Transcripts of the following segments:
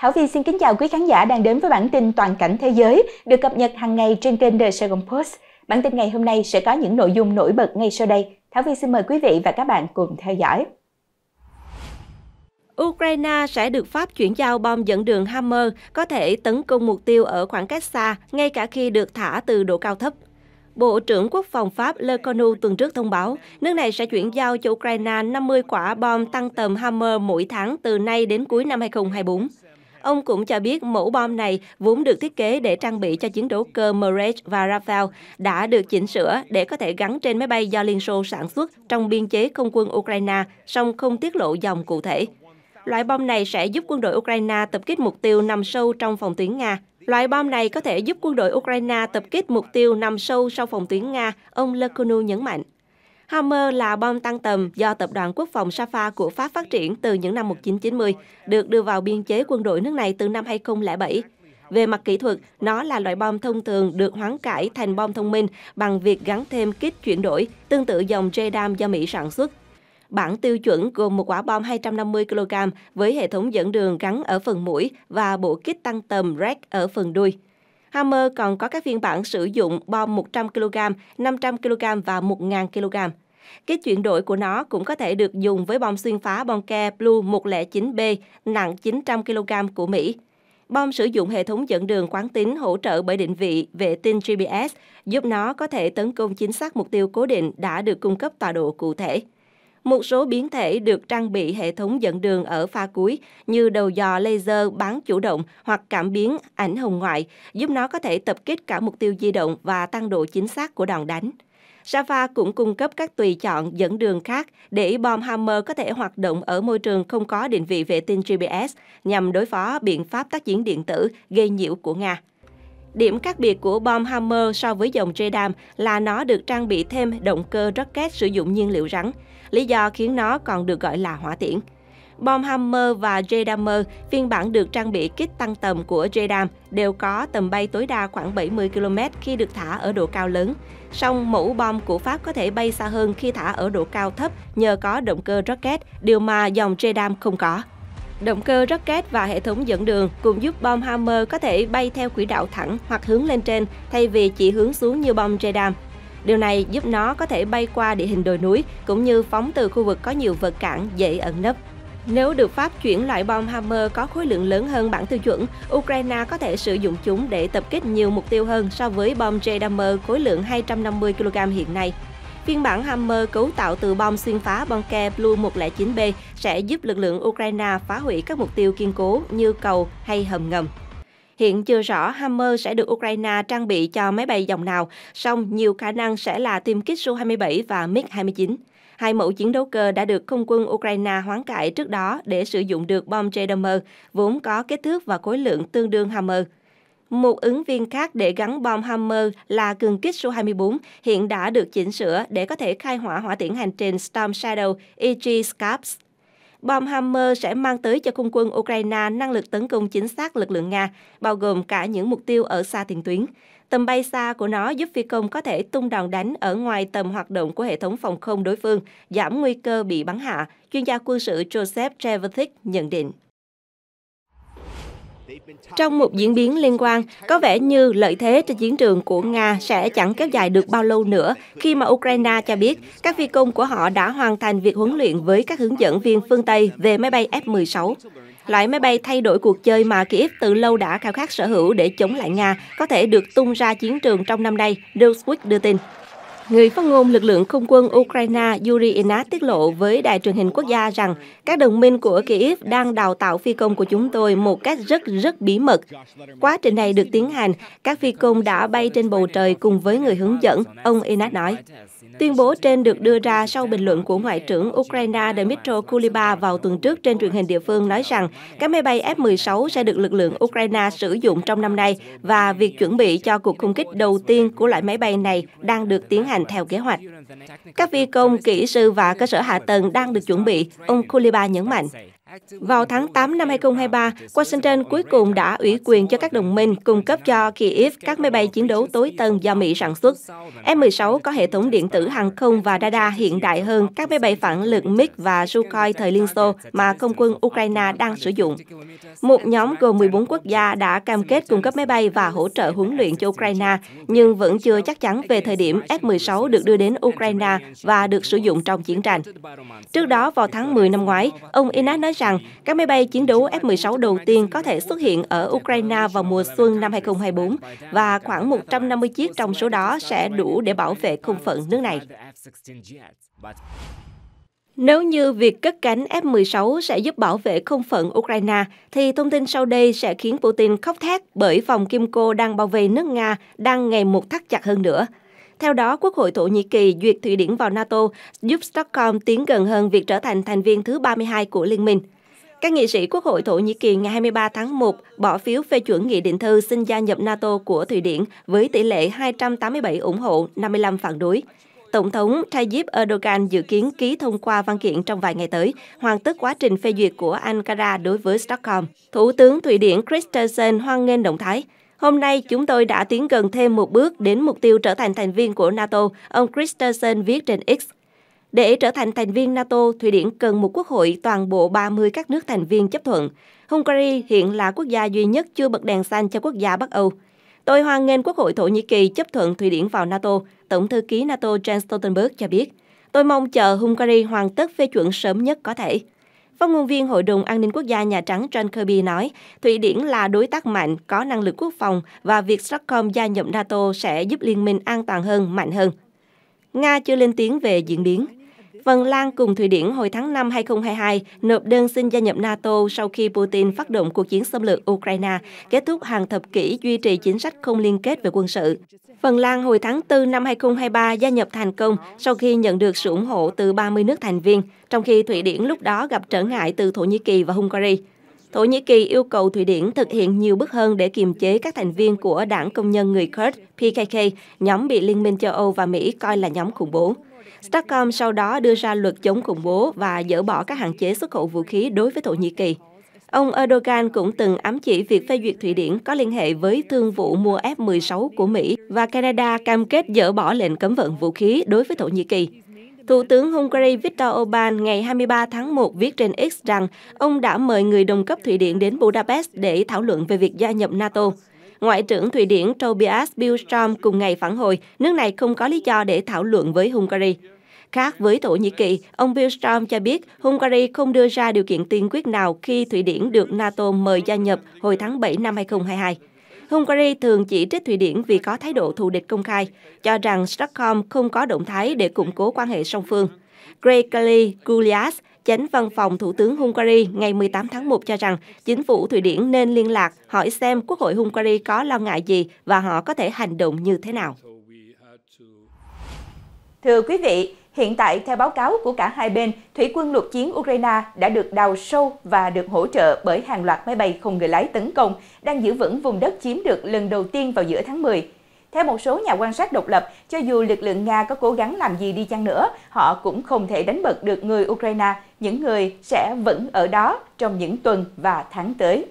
Thảo Vy xin kính chào quý khán giả đang đến với bản tin toàn cảnh thế giới được cập nhật hàng ngày trên kênh The Saigon Post. Bản tin ngày hôm nay sẽ có những nội dung nổi bật ngay sau đây. Thảo Vy xin mời quý vị và các bạn cùng theo dõi. Ukraine sẽ được Pháp chuyển giao bom dẫn đường Hammer có thể tấn công mục tiêu ở khoảng cách xa ngay cả khi được thả từ độ cao thấp. Bộ trưởng Quốc phòng Pháp Le Cornu tuần trước thông báo, nước này sẽ chuyển giao cho Ukraine 50 quả bom tăng tầm Hammer mỗi tháng từ nay đến cuối năm 2024. Ông cũng cho biết mẫu bom này vốn được thiết kế để trang bị cho chiến đấu cơ Mirage và Rafale đã được chỉnh sửa để có thể gắn trên máy bay do Liên Xô sản xuất trong biên chế không quân Ukraine, song không tiết lộ dòng cụ thể. Loại bom này sẽ giúp quân đội Ukraine tập kích mục tiêu nằm sâu trong phòng tuyến Nga. Loại bom này có thể giúp quân đội Ukraine tập kích mục tiêu nằm sâu sau phòng tuyến Nga, ông Lekunu nhấn mạnh. Hammer là bom tăng tầm do tập đoàn quốc phòng Safa của Pháp phát triển từ những năm 1990, được đưa vào biên chế quân đội nước này từ năm 2007. Về mặt kỹ thuật, nó là loại bom thông thường được hoán cải thành bom thông minh bằng việc gắn thêm kích chuyển đổi, tương tự dòng JDAM do Mỹ sản xuất. Bản tiêu chuẩn gồm một quả bom 250 kg với hệ thống dẫn đường gắn ở phần mũi và bộ kích tăng tầm REC ở phần đuôi. Hammer còn có các phiên bản sử dụng bom 100 kg, 500 kg và 1.000 kg. Cái chuyển đổi của nó cũng có thể được dùng với bom xuyên phá Bonke Blue 109B nặng 900 kg của Mỹ. Bom sử dụng hệ thống dẫn đường quán tính hỗ trợ bởi định vị vệ tinh GPS, giúp nó có thể tấn công chính xác mục tiêu cố định đã được cung cấp tọa độ cụ thể. Một số biến thể được trang bị hệ thống dẫn đường ở pha cuối như đầu dò laser bán chủ động hoặc cảm biến ảnh hồng ngoại, giúp nó có thể tập kích cả mục tiêu di động và tăng độ chính xác của đòn đánh. Java cũng cung cấp các tùy chọn dẫn đường khác để bom Hammer có thể hoạt động ở môi trường không có định vị vệ tinh GPS nhằm đối phó biện pháp tác chiến điện tử gây nhiễu của Nga. Điểm khác biệt của bom Hammer so với dòng Redam là nó được trang bị thêm động cơ rocket sử dụng nhiên liệu rắn, lý do khiến nó còn được gọi là hỏa tiễn. Bom Hammer và jdammer phiên bản được trang bị kit tăng tầm của jdam đều có tầm bay tối đa khoảng 70 km khi được thả ở độ cao lớn. Song mẫu bom của Pháp có thể bay xa hơn khi thả ở độ cao thấp nhờ có động cơ rocket, điều mà dòng jdam không có. Động cơ rocket và hệ thống dẫn đường cũng giúp bom Hammer có thể bay theo quỹ đạo thẳng hoặc hướng lên trên thay vì chỉ hướng xuống như bom jdam. Điều này giúp nó có thể bay qua địa hình đồi núi cũng như phóng từ khu vực có nhiều vật cản dễ ẩn nấp. Nếu được Pháp chuyển loại bom Hammer có khối lượng lớn hơn bản tiêu chuẩn, Ukraine có thể sử dụng chúng để tập kích nhiều mục tiêu hơn so với bom j khối lượng 250 kg hiện nay. Phiên bản Hammer cấu tạo từ bom xuyên phá bunker Blue 109B sẽ giúp lực lượng Ukraine phá hủy các mục tiêu kiên cố như cầu hay hầm ngầm. Hiện chưa rõ Hammer sẽ được Ukraine trang bị cho máy bay dòng nào, song nhiều khả năng sẽ là tiêm kích Su-27 và MiG-29. Hai mẫu chiến đấu cơ đã được không quân Ukraine hoán cải trước đó để sử dụng được bom Jaidamer, vốn có kích thước và khối lượng tương đương Hammer. Một ứng viên khác để gắn bom Hammer là cường kích số 24 hiện đã được chỉnh sửa để có thể khai hỏa hỏa tiễn hành trình Storm Shadow EG Scarps. Bom Hammer sẽ mang tới cho không quân Ukraine năng lực tấn công chính xác lực lượng Nga, bao gồm cả những mục tiêu ở xa tiền tuyến. Tầm bay xa của nó giúp phi công có thể tung đòn đánh ở ngoài tầm hoạt động của hệ thống phòng không đối phương, giảm nguy cơ bị bắn hạ, chuyên gia quân sự Joseph Trevithick nhận định. Trong một diễn biến liên quan, có vẻ như lợi thế trên chiến trường của Nga sẽ chẳng kéo dài được bao lâu nữa khi mà Ukraine cho biết các phi công của họ đã hoàn thành việc huấn luyện với các hướng dẫn viên phương Tây về máy bay F-16 loại máy bay thay đổi cuộc chơi mà Kiev từ lâu đã khao khát sở hữu để chống lại Nga có thể được tung ra chiến trường trong năm nay, Newsweek đưa tin. Người phát ngôn lực lượng không quân Ukraine Yuri Inat tiết lộ với đài truyền hình quốc gia rằng các đồng minh của Kyiv đang đào tạo phi công của chúng tôi một cách rất rất bí mật. Quá trình này được tiến hành, các phi công đã bay trên bầu trời cùng với người hướng dẫn, ông Inat nói. Tuyên bố trên được đưa ra sau bình luận của Ngoại trưởng Ukraine Dmytro Kuliba vào tuần trước trên truyền hình địa phương nói rằng các máy bay F-16 sẽ được lực lượng Ukraine sử dụng trong năm nay và việc chuẩn bị cho cuộc không kích đầu tiên của loại máy bay này đang được tiến hành theo kế hoạch. Các phi công, kỹ sư và cơ sở hạ tầng đang được chuẩn bị, ông Kuliba nhấn mạnh. Vào tháng 8 năm 2023, Washington cuối cùng đã ủy quyền cho các đồng minh cung cấp cho Kyiv các máy bay chiến đấu tối tân do Mỹ sản xuất. F-16 có hệ thống điện tử hàng không và radar hiện đại hơn các máy bay phản lực MiG và Sukhoi thời Liên Xô mà không quân Ukraine đang sử dụng. Một nhóm gồm 14 quốc gia đã cam kết cung cấp máy bay và hỗ trợ huấn luyện cho Ukraine, nhưng vẫn chưa chắc chắn về thời điểm F-16 được đưa đến Ukraine và được sử dụng trong chiến tranh. Trước đó, vào tháng 10 năm ngoái, ông Inas nói rằng các máy bay chiến đấu F-16 đầu tiên có thể xuất hiện ở Ukraine vào mùa xuân năm 2024 và khoảng 150 chiếc trong số đó sẽ đủ để bảo vệ không phận nước này. Nếu như việc cất cánh F-16 sẽ giúp bảo vệ không phận Ukraine, thì thông tin sau đây sẽ khiến Putin khóc thét bởi vòng kim cô đang bao vây nước Nga đang ngày một thắt chặt hơn nữa. Theo đó, Quốc hội Thổ Nhĩ Kỳ duyệt Thụy Điển vào NATO, giúp Stockholm tiến gần hơn việc trở thành thành viên thứ 32 của liên minh. Các nghị sĩ Quốc hội Thổ Nhĩ Kỳ ngày 23 tháng 1 bỏ phiếu phê chuẩn nghị định thư xin gia nhập NATO của Thụy Điển với tỷ lệ 287 ủng hộ, 55 phản đối. Tổng thống Tayyip Erdogan dự kiến ký thông qua văn kiện trong vài ngày tới, hoàn tất quá trình phê duyệt của Ankara đối với Stockholm. Thủ tướng Thụy Điển Christensen hoan nghênh động thái. Hôm nay, chúng tôi đã tiến gần thêm một bước đến mục tiêu trở thành thành viên của NATO, ông Christensen viết trên X. Để trở thành thành viên NATO, Thụy Điển cần một quốc hội toàn bộ 30 các nước thành viên chấp thuận. Hungary hiện là quốc gia duy nhất chưa bật đèn xanh cho quốc gia Bắc Âu. Tôi hoan nghênh Quốc hội Thổ Nhĩ Kỳ chấp thuận Thụy Điển vào NATO, Tổng thư ký NATO Jens Stoltenberg cho biết. Tôi mong chờ Hungary hoàn tất phê chuẩn sớm nhất có thể. Phát ngôn viên Hội đồng An ninh Quốc gia Nhà Trắng John Kirby nói, Thụy Điển là đối tác mạnh, có năng lực quốc phòng và việc Stockholm gia nhập NATO sẽ giúp liên minh an toàn hơn, mạnh hơn. Nga chưa lên tiếng về diễn biến. Phần Lan cùng Thụy Điển hồi tháng 5 2022 nộp đơn xin gia nhập NATO sau khi Putin phát động cuộc chiến xâm lược Ukraine, kết thúc hàng thập kỷ duy trì chính sách không liên kết về quân sự. Phần Lan hồi tháng 4 năm 2023 gia nhập thành công sau khi nhận được sự ủng hộ từ 30 nước thành viên, trong khi Thụy Điển lúc đó gặp trở ngại từ Thổ Nhĩ Kỳ và Hungary. Thổ Nhĩ Kỳ yêu cầu Thụy Điển thực hiện nhiều bước hơn để kiềm chế các thành viên của Đảng Công nhân người Kurd PKK, nhóm bị Liên minh châu Âu và Mỹ coi là nhóm khủng bố. Stockholm sau đó đưa ra luật chống khủng bố và dỡ bỏ các hạn chế xuất khẩu vũ khí đối với Thổ Nhĩ Kỳ. Ông Erdogan cũng từng ám chỉ việc phê duyệt Thụy Điển có liên hệ với thương vụ mua F-16 của Mỹ và Canada cam kết dỡ bỏ lệnh cấm vận vũ khí đối với Thổ Nhĩ Kỳ. Thủ tướng Hungary Viktor Orbán ngày 23 tháng 1 viết trên X rằng ông đã mời người đồng cấp Thụy Điển đến Budapest để thảo luận về việc gia nhập NATO. Ngoại trưởng Thụy Điển Tobias Billström cùng ngày phản hồi, nước này không có lý do để thảo luận với Hungary. Khác với Thổ Nhĩ Kỳ, ông Billstrom cho biết Hungary không đưa ra điều kiện tiên quyết nào khi Thụy Điển được NATO mời gia nhập hồi tháng 7 năm 2022. Hungary thường chỉ trích Thụy Điển vì có thái độ thù địch công khai, cho rằng Stockholm không có động thái để củng cố quan hệ song phương. Gregory Gulyas, chánh văn phòng Thủ tướng Hungary ngày 18 tháng 1 cho rằng chính phủ Thụy Điển nên liên lạc hỏi xem Quốc hội Hungary có lo ngại gì và họ có thể hành động như thế nào. Thưa quý vị, Hiện tại, theo báo cáo của cả hai bên, thủy quân lục chiến Ukraine đã được đào sâu và được hỗ trợ bởi hàng loạt máy bay không người lái tấn công, đang giữ vững vùng đất chiếm được lần đầu tiên vào giữa tháng 10. Theo một số nhà quan sát độc lập, cho dù lực lượng Nga có cố gắng làm gì đi chăng nữa, họ cũng không thể đánh bật được người Ukraine. Những người sẽ vẫn ở đó trong những tuần và tháng tới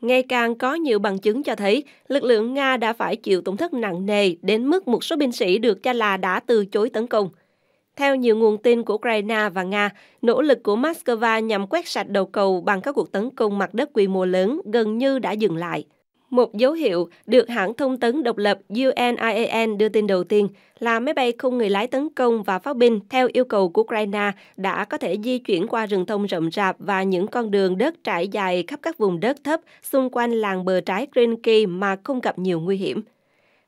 ngày càng có nhiều bằng chứng cho thấy lực lượng Nga đã phải chịu tổn thất nặng nề đến mức một số binh sĩ được cho là đã từ chối tấn công. Theo nhiều nguồn tin của Ukraine và Nga, nỗ lực của Moscow nhằm quét sạch đầu cầu bằng các cuộc tấn công mặt đất quy mô lớn gần như đã dừng lại. Một dấu hiệu được hãng thông tấn độc lập UNIAN đưa tin đầu tiên là máy bay không người lái tấn công và pháo binh theo yêu cầu của Ukraine đã có thể di chuyển qua rừng thông rậm rạp và những con đường đất trải dài khắp các vùng đất thấp xung quanh làng bờ trái Krenki mà không gặp nhiều nguy hiểm.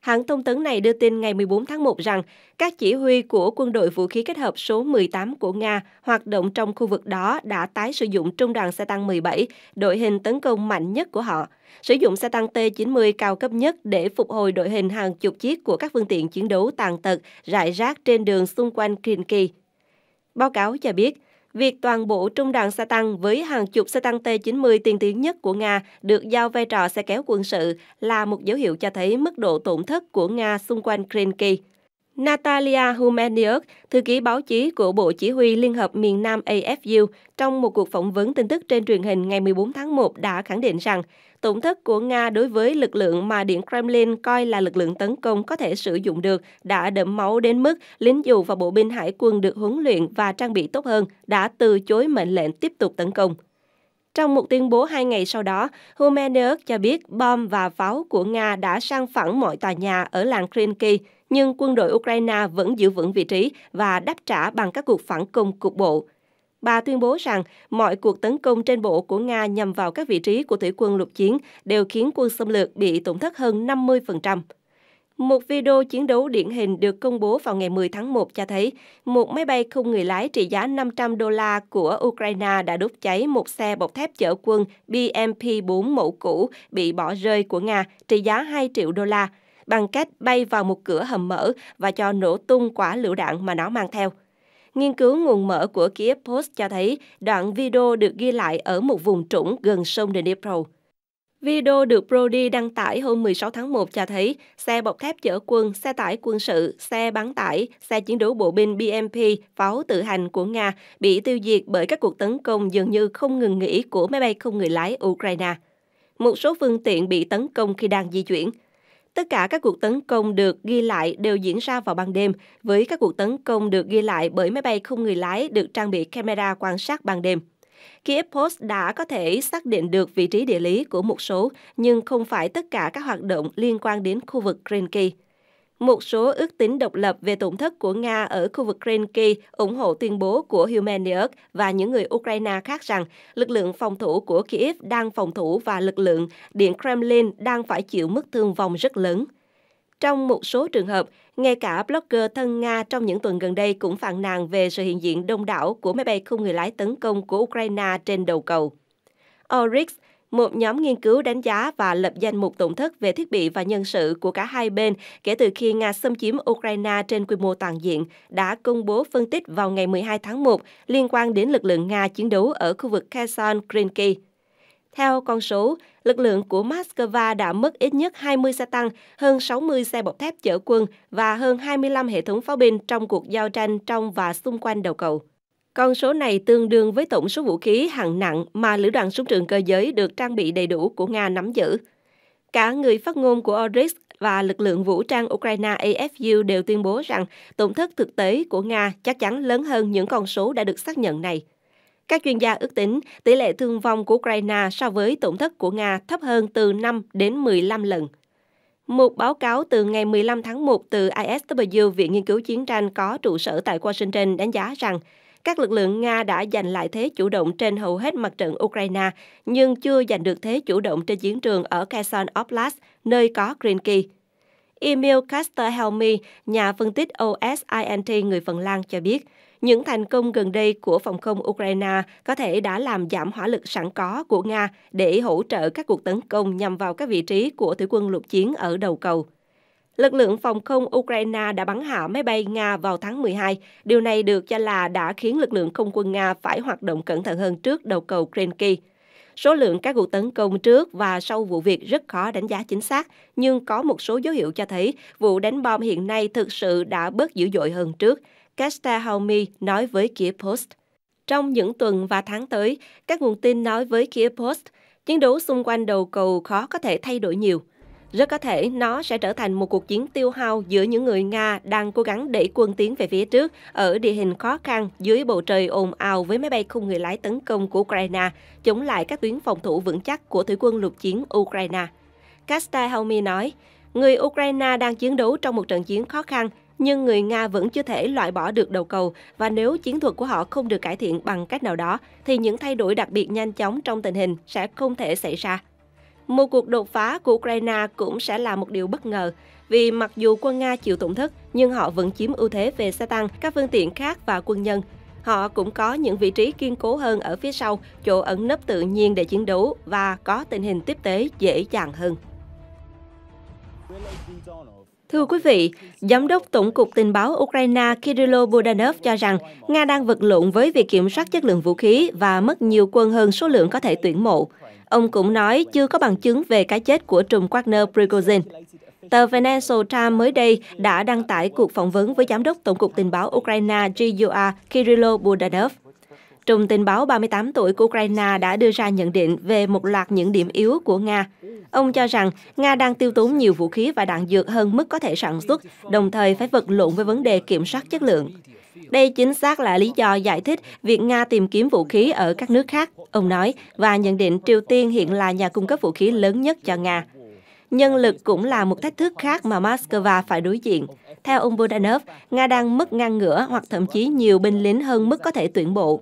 Hãng thông tấn này đưa tin ngày 14 tháng 1 rằng các chỉ huy của quân đội vũ khí kết hợp số 18 của Nga hoạt động trong khu vực đó đã tái sử dụng trung đoàn xe tăng 17, đội hình tấn công mạnh nhất của họ, sử dụng xe tăng T-90 cao cấp nhất để phục hồi đội hình hàng chục chiếc của các phương tiện chiến đấu tàn tật rải rác trên đường xung quanh Krinky. Báo cáo cho biết, việc toàn bộ trung đoàn xe tăng với hàng chục xe tăng T-90 tiên tiến nhất của Nga được giao vai trò xe kéo quân sự là một dấu hiệu cho thấy mức độ tổn thất của Nga xung quanh Krenki. Natalia Humeniuk, thư ký báo chí của Bộ Chỉ huy Liên hợp miền Nam AFU, trong một cuộc phỏng vấn tin tức trên truyền hình ngày 14 tháng 1 đã khẳng định rằng tổn thất của Nga đối với lực lượng mà Điện Kremlin coi là lực lượng tấn công có thể sử dụng được đã đẫm máu đến mức lính dù và bộ binh hải quân được huấn luyện và trang bị tốt hơn đã từ chối mệnh lệnh tiếp tục tấn công. Trong một tuyên bố hai ngày sau đó, Humeneuk cho biết bom và pháo của Nga đã sang phẳng mọi tòa nhà ở làng Krinky, nhưng quân đội Ukraine vẫn giữ vững vị trí và đáp trả bằng các cuộc phản công cục bộ. Bà tuyên bố rằng mọi cuộc tấn công trên bộ của Nga nhằm vào các vị trí của thủy quân lục chiến đều khiến quân xâm lược bị tổn thất hơn 50%. Một video chiến đấu điển hình được công bố vào ngày 10 tháng 1 cho thấy một máy bay không người lái trị giá 500 đô la của Ukraine đã đốt cháy một xe bọc thép chở quân BMP-4 mẫu cũ bị bỏ rơi của Nga trị giá 2 triệu đô la bằng cách bay vào một cửa hầm mở và cho nổ tung quả lựu đạn mà nó mang theo. Nghiên cứu nguồn mở của Kiev Post cho thấy đoạn video được ghi lại ở một vùng trũng gần sông Dnipro. Video được Brody đăng tải hôm 16 tháng 1 cho thấy xe bọc thép chở quân, xe tải quân sự, xe bán tải, xe chiến đấu bộ binh BMP, pháo tự hành của Nga bị tiêu diệt bởi các cuộc tấn công dường như không ngừng nghỉ của máy bay không người lái Ukraine. Một số phương tiện bị tấn công khi đang di chuyển. Tất cả các cuộc tấn công được ghi lại đều diễn ra vào ban đêm, với các cuộc tấn công được ghi lại bởi máy bay không người lái được trang bị camera quan sát ban đêm. Kiev Post đã có thể xác định được vị trí địa lý của một số, nhưng không phải tất cả các hoạt động liên quan đến khu vực Krenki. Một số ước tính độc lập về tổn thất của Nga ở khu vực Krenki ủng hộ tuyên bố của Humaniuk và những người Ukraine khác rằng lực lượng phòng thủ của Kiev đang phòng thủ và lực lượng Điện Kremlin đang phải chịu mức thương vong rất lớn. Trong một số trường hợp, ngay cả blogger thân Nga trong những tuần gần đây cũng phàn nàn về sự hiện diện đông đảo của máy bay không người lái tấn công của Ukraine trên đầu cầu. Oryx, một nhóm nghiên cứu đánh giá và lập danh mục tổn thất về thiết bị và nhân sự của cả hai bên kể từ khi Nga xâm chiếm Ukraine trên quy mô toàn diện đã công bố phân tích vào ngày 12 tháng 1 liên quan đến lực lượng Nga chiến đấu ở khu vực Kherson Krinky. Theo con số, lực lượng của Moscow đã mất ít nhất 20 xe tăng, hơn 60 xe bọc thép chở quân và hơn 25 hệ thống pháo binh trong cuộc giao tranh trong và xung quanh đầu cầu. Con số này tương đương với tổng số vũ khí hạng nặng mà lữ đoàn súng trường cơ giới được trang bị đầy đủ của Nga nắm giữ. Cả người phát ngôn của Oryx và lực lượng vũ trang Ukraine AFU đều tuyên bố rằng tổn thất thực tế của Nga chắc chắn lớn hơn những con số đã được xác nhận này. Các chuyên gia ước tính tỷ lệ thương vong của Ukraine so với tổn thất của Nga thấp hơn từ 5 đến 15 lần. Một báo cáo từ ngày 15 tháng 1 từ ISW Viện Nghiên cứu Chiến tranh có trụ sở tại Washington đánh giá rằng các lực lượng Nga đã giành lại thế chủ động trên hầu hết mặt trận Ukraine, nhưng chưa giành được thế chủ động trên chiến trường ở Kherson Oblast, nơi có Greenkey. Emil Kasterhelmi, nhà phân tích OSINT người Phần Lan cho biết, những thành công gần đây của phòng không Ukraine có thể đã làm giảm hỏa lực sẵn có của Nga để hỗ trợ các cuộc tấn công nhằm vào các vị trí của thủy quân lục chiến ở đầu cầu. Lực lượng phòng không Ukraine đã bắn hạ máy bay Nga vào tháng 12. Điều này được cho là đã khiến lực lượng không quân Nga phải hoạt động cẩn thận hơn trước đầu cầu Krenki. Số lượng các cuộc tấn công trước và sau vụ việc rất khó đánh giá chính xác, nhưng có một số dấu hiệu cho thấy vụ đánh bom hiện nay thực sự đã bớt dữ dội hơn trước. Kastahomi nói với Kiev Post. Trong những tuần và tháng tới, các nguồn tin nói với Kiev Post, chiến đấu xung quanh đầu cầu khó có thể thay đổi nhiều. Rất có thể nó sẽ trở thành một cuộc chiến tiêu hao giữa những người Nga đang cố gắng đẩy quân tiến về phía trước ở địa hình khó khăn dưới bầu trời ồn ào với máy bay không người lái tấn công của Ukraine, chống lại các tuyến phòng thủ vững chắc của thủy quân lục chiến Ukraine. Kastahelmi nói, người Ukraine đang chiến đấu trong một trận chiến khó khăn, nhưng người Nga vẫn chưa thể loại bỏ được đầu cầu và nếu chiến thuật của họ không được cải thiện bằng cách nào đó, thì những thay đổi đặc biệt nhanh chóng trong tình hình sẽ không thể xảy ra một cuộc đột phá của Ukraine cũng sẽ là một điều bất ngờ, vì mặc dù quân Nga chịu tổn thất nhưng họ vẫn chiếm ưu thế về xe tăng, các phương tiện khác và quân nhân. Họ cũng có những vị trí kiên cố hơn ở phía sau, chỗ ẩn nấp tự nhiên để chiến đấu và có tình hình tiếp tế dễ dàng hơn. Thưa quý vị, Giám đốc Tổng cục Tình báo Ukraine Kirilo Budanov cho rằng Nga đang vật lộn với việc kiểm soát chất lượng vũ khí và mất nhiều quân hơn số lượng có thể tuyển mộ. Ông cũng nói chưa có bằng chứng về cái chết của trùm Wagner Prigozhin. Tờ Financial Times mới đây đã đăng tải cuộc phỏng vấn với Giám đốc Tổng cục Tình báo Ukraine GUA Kirilo Budanov. Trùm tình báo 38 tuổi của Ukraine đã đưa ra nhận định về một loạt những điểm yếu của Nga. Ông cho rằng Nga đang tiêu tốn nhiều vũ khí và đạn dược hơn mức có thể sản xuất, đồng thời phải vật lộn với vấn đề kiểm soát chất lượng. Đây chính xác là lý do giải thích việc Nga tìm kiếm vũ khí ở các nước khác, ông nói, và nhận định Triều Tiên hiện là nhà cung cấp vũ khí lớn nhất cho Nga. Nhân lực cũng là một thách thức khác mà Moscow phải đối diện. Theo ông Budanov, Nga đang mất ngang ngửa hoặc thậm chí nhiều binh lính hơn mức có thể tuyển bộ.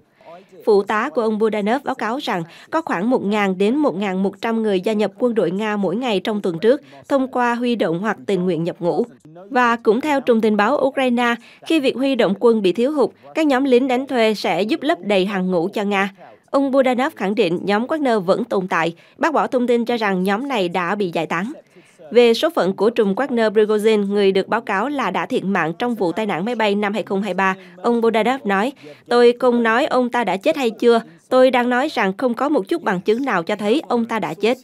Phụ tá của ông Budanov báo cáo rằng có khoảng 1.000 đến 1.100 người gia nhập quân đội Nga mỗi ngày trong tuần trước thông qua huy động hoặc tình nguyện nhập ngũ. Và cũng theo Trung tình báo Ukraine, khi việc huy động quân bị thiếu hụt, các nhóm lính đánh thuê sẽ giúp lấp đầy hàng ngũ cho Nga. Ông Budanov khẳng định nhóm Wagner vẫn tồn tại, bác bỏ thông tin cho rằng nhóm này đã bị giải tán về số phận của trùm Wagner Prigozhin, người được báo cáo là đã thiệt mạng trong vụ tai nạn máy bay năm 2023, ông Bodanov nói, Tôi không nói ông ta đã chết hay chưa, tôi đang nói rằng không có một chút bằng chứng nào cho thấy ông ta đã chết.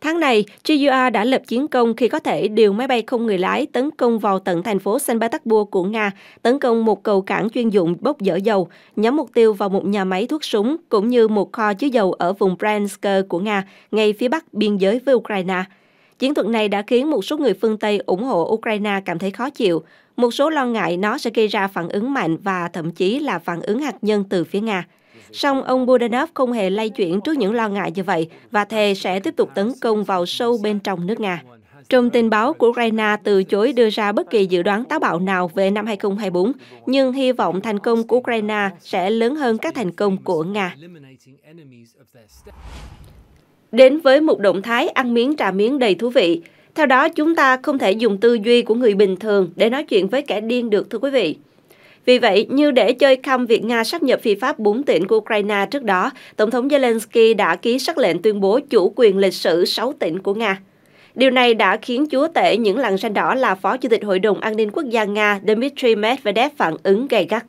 Tháng này, GUA đã lập chiến công khi có thể điều máy bay không người lái tấn công vào tận thành phố Saint Petersburg của Nga, tấn công một cầu cảng chuyên dụng bốc dở dầu, nhắm mục tiêu vào một nhà máy thuốc súng cũng như một kho chứa dầu ở vùng Bransk của Nga, ngay phía bắc biên giới với Ukraine. Chiến thuật này đã khiến một số người phương Tây ủng hộ Ukraine cảm thấy khó chịu, một số lo ngại nó sẽ gây ra phản ứng mạnh và thậm chí là phản ứng hạt nhân từ phía Nga. Song ông Budanov không hề lay chuyển trước những lo ngại như vậy và thề sẽ tiếp tục tấn công vào sâu bên trong nước Nga. Trong tin báo của Ukraine từ chối đưa ra bất kỳ dự đoán táo bạo nào về năm 2024, nhưng hy vọng thành công của Ukraine sẽ lớn hơn các thành công của Nga đến với một động thái ăn miếng trả miếng đầy thú vị. Theo đó, chúng ta không thể dùng tư duy của người bình thường để nói chuyện với kẻ điên được thưa quý vị. Vì vậy, như để chơi khăm việc Nga sắp nhập phi pháp 4 tỉnh của Ukraine trước đó, Tổng thống Zelensky đã ký sắc lệnh tuyên bố chủ quyền lịch sử 6 tỉnh của Nga. Điều này đã khiến chúa tể những lằn ranh đỏ là Phó Chủ tịch Hội đồng An ninh Quốc gia Nga Dmitry Medvedev phản ứng gay gắt.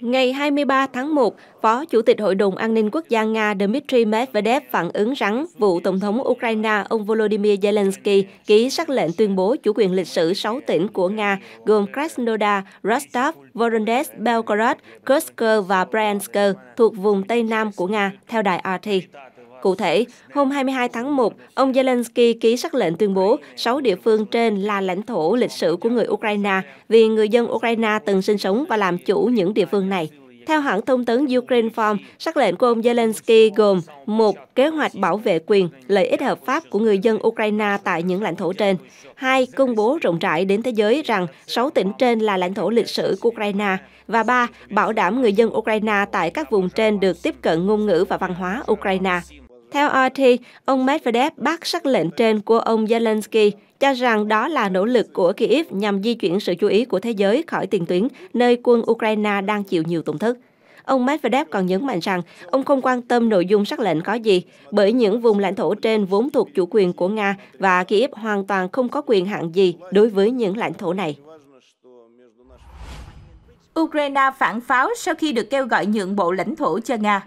Ngày 23 tháng 1, Phó Chủ tịch Hội đồng An ninh Quốc gia Nga Dmitry Medvedev phản ứng rắn vụ Tổng thống Ukraine ông Volodymyr Zelensky ký sắc lệnh tuyên bố chủ quyền lịch sử 6 tỉnh của Nga gồm Krasnodar, Rostov, Voronezh, Belgorod, Kursk và Bryansk thuộc vùng Tây Nam của Nga, theo đài RT. Cụ thể, hôm 22 tháng 1, ông Zelensky ký sắc lệnh tuyên bố 6 địa phương trên là lãnh thổ lịch sử của người Ukraine vì người dân Ukraine từng sinh sống và làm chủ những địa phương này. Theo hãng thông tấn Ukraine Form, sắc lệnh của ông Zelensky gồm một Kế hoạch bảo vệ quyền, lợi ích hợp pháp của người dân Ukraine tại những lãnh thổ trên. hai Công bố rộng rãi đến thế giới rằng 6 tỉnh trên là lãnh thổ lịch sử của Ukraine. Và ba Bảo đảm người dân Ukraine tại các vùng trên được tiếp cận ngôn ngữ và văn hóa Ukraine. Theo RT, ông Medvedev bác sắc lệnh trên của ông Zelensky cho rằng đó là nỗ lực của Kyiv nhằm di chuyển sự chú ý của thế giới khỏi tiền tuyến, nơi quân Ukraine đang chịu nhiều tổn thất. Ông Medvedev còn nhấn mạnh rằng ông không quan tâm nội dung sắc lệnh có gì, bởi những vùng lãnh thổ trên vốn thuộc chủ quyền của Nga và Kyiv hoàn toàn không có quyền hạn gì đối với những lãnh thổ này. Ukraine phản pháo sau khi được kêu gọi nhượng bộ lãnh thổ cho Nga.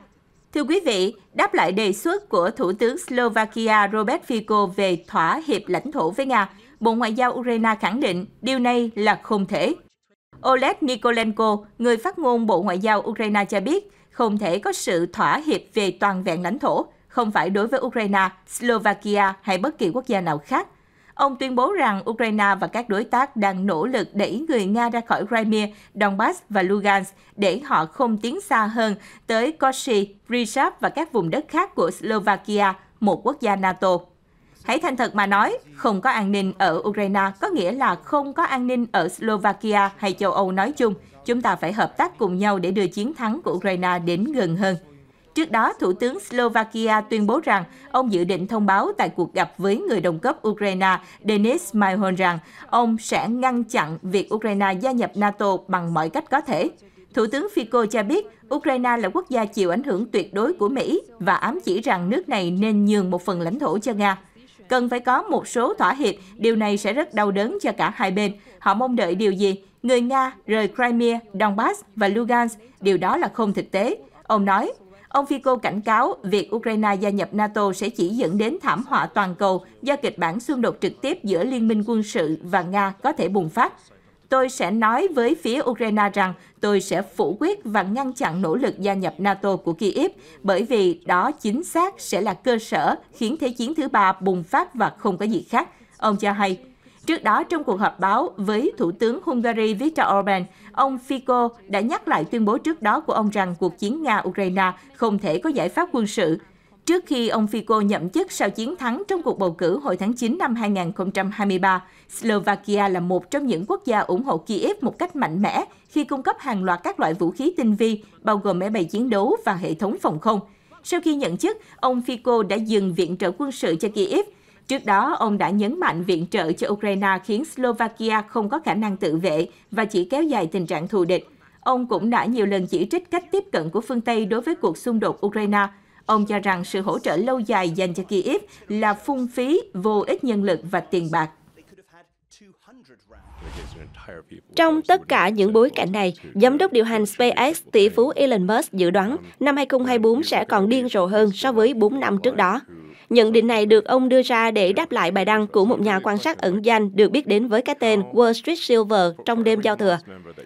Thưa quý vị, đáp lại đề xuất của Thủ tướng Slovakia Robert Fico về thỏa hiệp lãnh thổ với Nga, Bộ Ngoại giao Ukraine khẳng định điều này là không thể. Oleg Nikolenko, người phát ngôn Bộ Ngoại giao Ukraine cho biết, không thể có sự thỏa hiệp về toàn vẹn lãnh thổ, không phải đối với Ukraine, Slovakia hay bất kỳ quốc gia nào khác Ông tuyên bố rằng Ukraine và các đối tác đang nỗ lực đẩy người Nga ra khỏi Crimea, Donbass và Lugansk để họ không tiến xa hơn tới Koshi, Rizhap và các vùng đất khác của Slovakia, một quốc gia NATO. Hãy thành thật mà nói, không có an ninh ở Ukraine có nghĩa là không có an ninh ở Slovakia hay châu Âu nói chung. Chúng ta phải hợp tác cùng nhau để đưa chiến thắng của Ukraine đến gần hơn. Trước đó, Thủ tướng Slovakia tuyên bố rằng ông dự định thông báo tại cuộc gặp với người đồng cấp Ukraine Denis Maihon rằng ông sẽ ngăn chặn việc Ukraine gia nhập NATO bằng mọi cách có thể. Thủ tướng Fico cho biết Ukraine là quốc gia chịu ảnh hưởng tuyệt đối của Mỹ và ám chỉ rằng nước này nên nhường một phần lãnh thổ cho Nga. Cần phải có một số thỏa hiệp, điều này sẽ rất đau đớn cho cả hai bên. Họ mong đợi điều gì? Người Nga rời Crimea, Donbass và Lugansk, điều đó là không thực tế. Ông nói, Ông Fico cảnh cáo việc Ukraine gia nhập NATO sẽ chỉ dẫn đến thảm họa toàn cầu do kịch bản xung đột trực tiếp giữa Liên minh quân sự và Nga có thể bùng phát. Tôi sẽ nói với phía Ukraine rằng tôi sẽ phủ quyết và ngăn chặn nỗ lực gia nhập NATO của Kyiv bởi vì đó chính xác sẽ là cơ sở khiến Thế chiến thứ ba bùng phát và không có gì khác. Ông cho hay, Trước đó, trong cuộc họp báo với Thủ tướng Hungary Viktor Orbán, ông Fico đã nhắc lại tuyên bố trước đó của ông rằng cuộc chiến Nga-Ukraine không thể có giải pháp quân sự. Trước khi ông Fico nhậm chức sau chiến thắng trong cuộc bầu cử hồi tháng 9 năm 2023, Slovakia là một trong những quốc gia ủng hộ Kiev một cách mạnh mẽ khi cung cấp hàng loạt các loại vũ khí tinh vi, bao gồm máy bay chiến đấu và hệ thống phòng không. Sau khi nhận chức, ông Fico đã dừng viện trợ quân sự cho Kiev – Trước đó, ông đã nhấn mạnh viện trợ cho Ukraine khiến Slovakia không có khả năng tự vệ và chỉ kéo dài tình trạng thù địch. Ông cũng đã nhiều lần chỉ trích cách tiếp cận của phương Tây đối với cuộc xung đột Ukraine. Ông cho rằng sự hỗ trợ lâu dài dành cho Kyiv là phung phí, vô ích nhân lực và tiền bạc. Trong tất cả những bối cảnh này, giám đốc điều hành SpaceX tỷ phú Elon Musk dự đoán năm 2024 sẽ còn điên rồ hơn so với 4 năm trước đó. Nhận định này được ông đưa ra để đáp lại bài đăng của một nhà quan sát ẩn danh được biết đến với cái tên Wall Street Silver trong đêm giao thừa.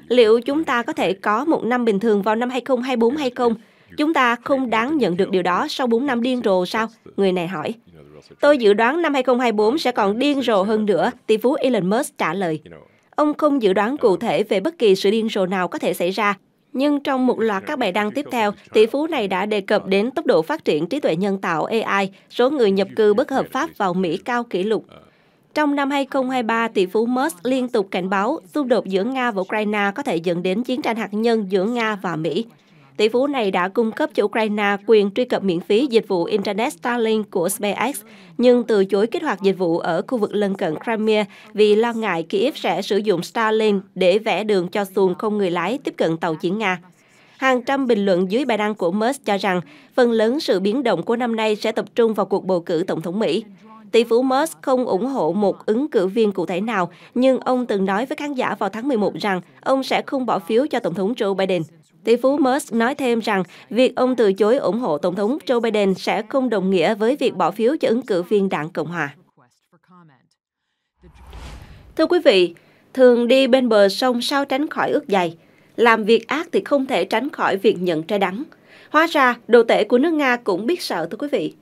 Liệu chúng ta có thể có một năm bình thường vào năm 2024 hay không? Chúng ta không đáng nhận được điều đó sau 4 năm điên rồ sao? Người này hỏi. Tôi dự đoán năm 2024 sẽ còn điên rồ hơn nữa, tỷ phú Elon Musk trả lời. Ông không dự đoán cụ thể về bất kỳ sự điên rồ nào có thể xảy ra, nhưng trong một loạt các bài đăng tiếp theo, tỷ phú này đã đề cập đến tốc độ phát triển trí tuệ nhân tạo AI, số người nhập cư bất hợp pháp vào Mỹ cao kỷ lục. Trong năm 2023, tỷ phú Musk liên tục cảnh báo xung đột giữa Nga và Ukraine có thể dẫn đến chiến tranh hạt nhân giữa Nga và Mỹ tỷ phú này đã cung cấp cho Ukraine quyền truy cập miễn phí dịch vụ Internet Starlink của SpaceX, nhưng từ chối kích hoạt dịch vụ ở khu vực lân cận Crimea vì lo ngại Kiev sẽ sử dụng Starlink để vẽ đường cho xuồng không người lái tiếp cận tàu chiến Nga. Hàng trăm bình luận dưới bài đăng của Musk cho rằng phần lớn sự biến động của năm nay sẽ tập trung vào cuộc bầu cử Tổng thống Mỹ. Tỷ phú Musk không ủng hộ một ứng cử viên cụ thể nào, nhưng ông từng nói với khán giả vào tháng 11 rằng ông sẽ không bỏ phiếu cho Tổng thống Joe Biden tỷ phú Musk nói thêm rằng việc ông từ chối ủng hộ Tổng thống Joe Biden sẽ không đồng nghĩa với việc bỏ phiếu cho ứng cử viên đảng Cộng hòa. Thưa quý vị, thường đi bên bờ sông sao tránh khỏi ướt dày. Làm việc ác thì không thể tránh khỏi việc nhận trái đắng. Hóa ra, đồ tể của nước Nga cũng biết sợ thưa quý vị.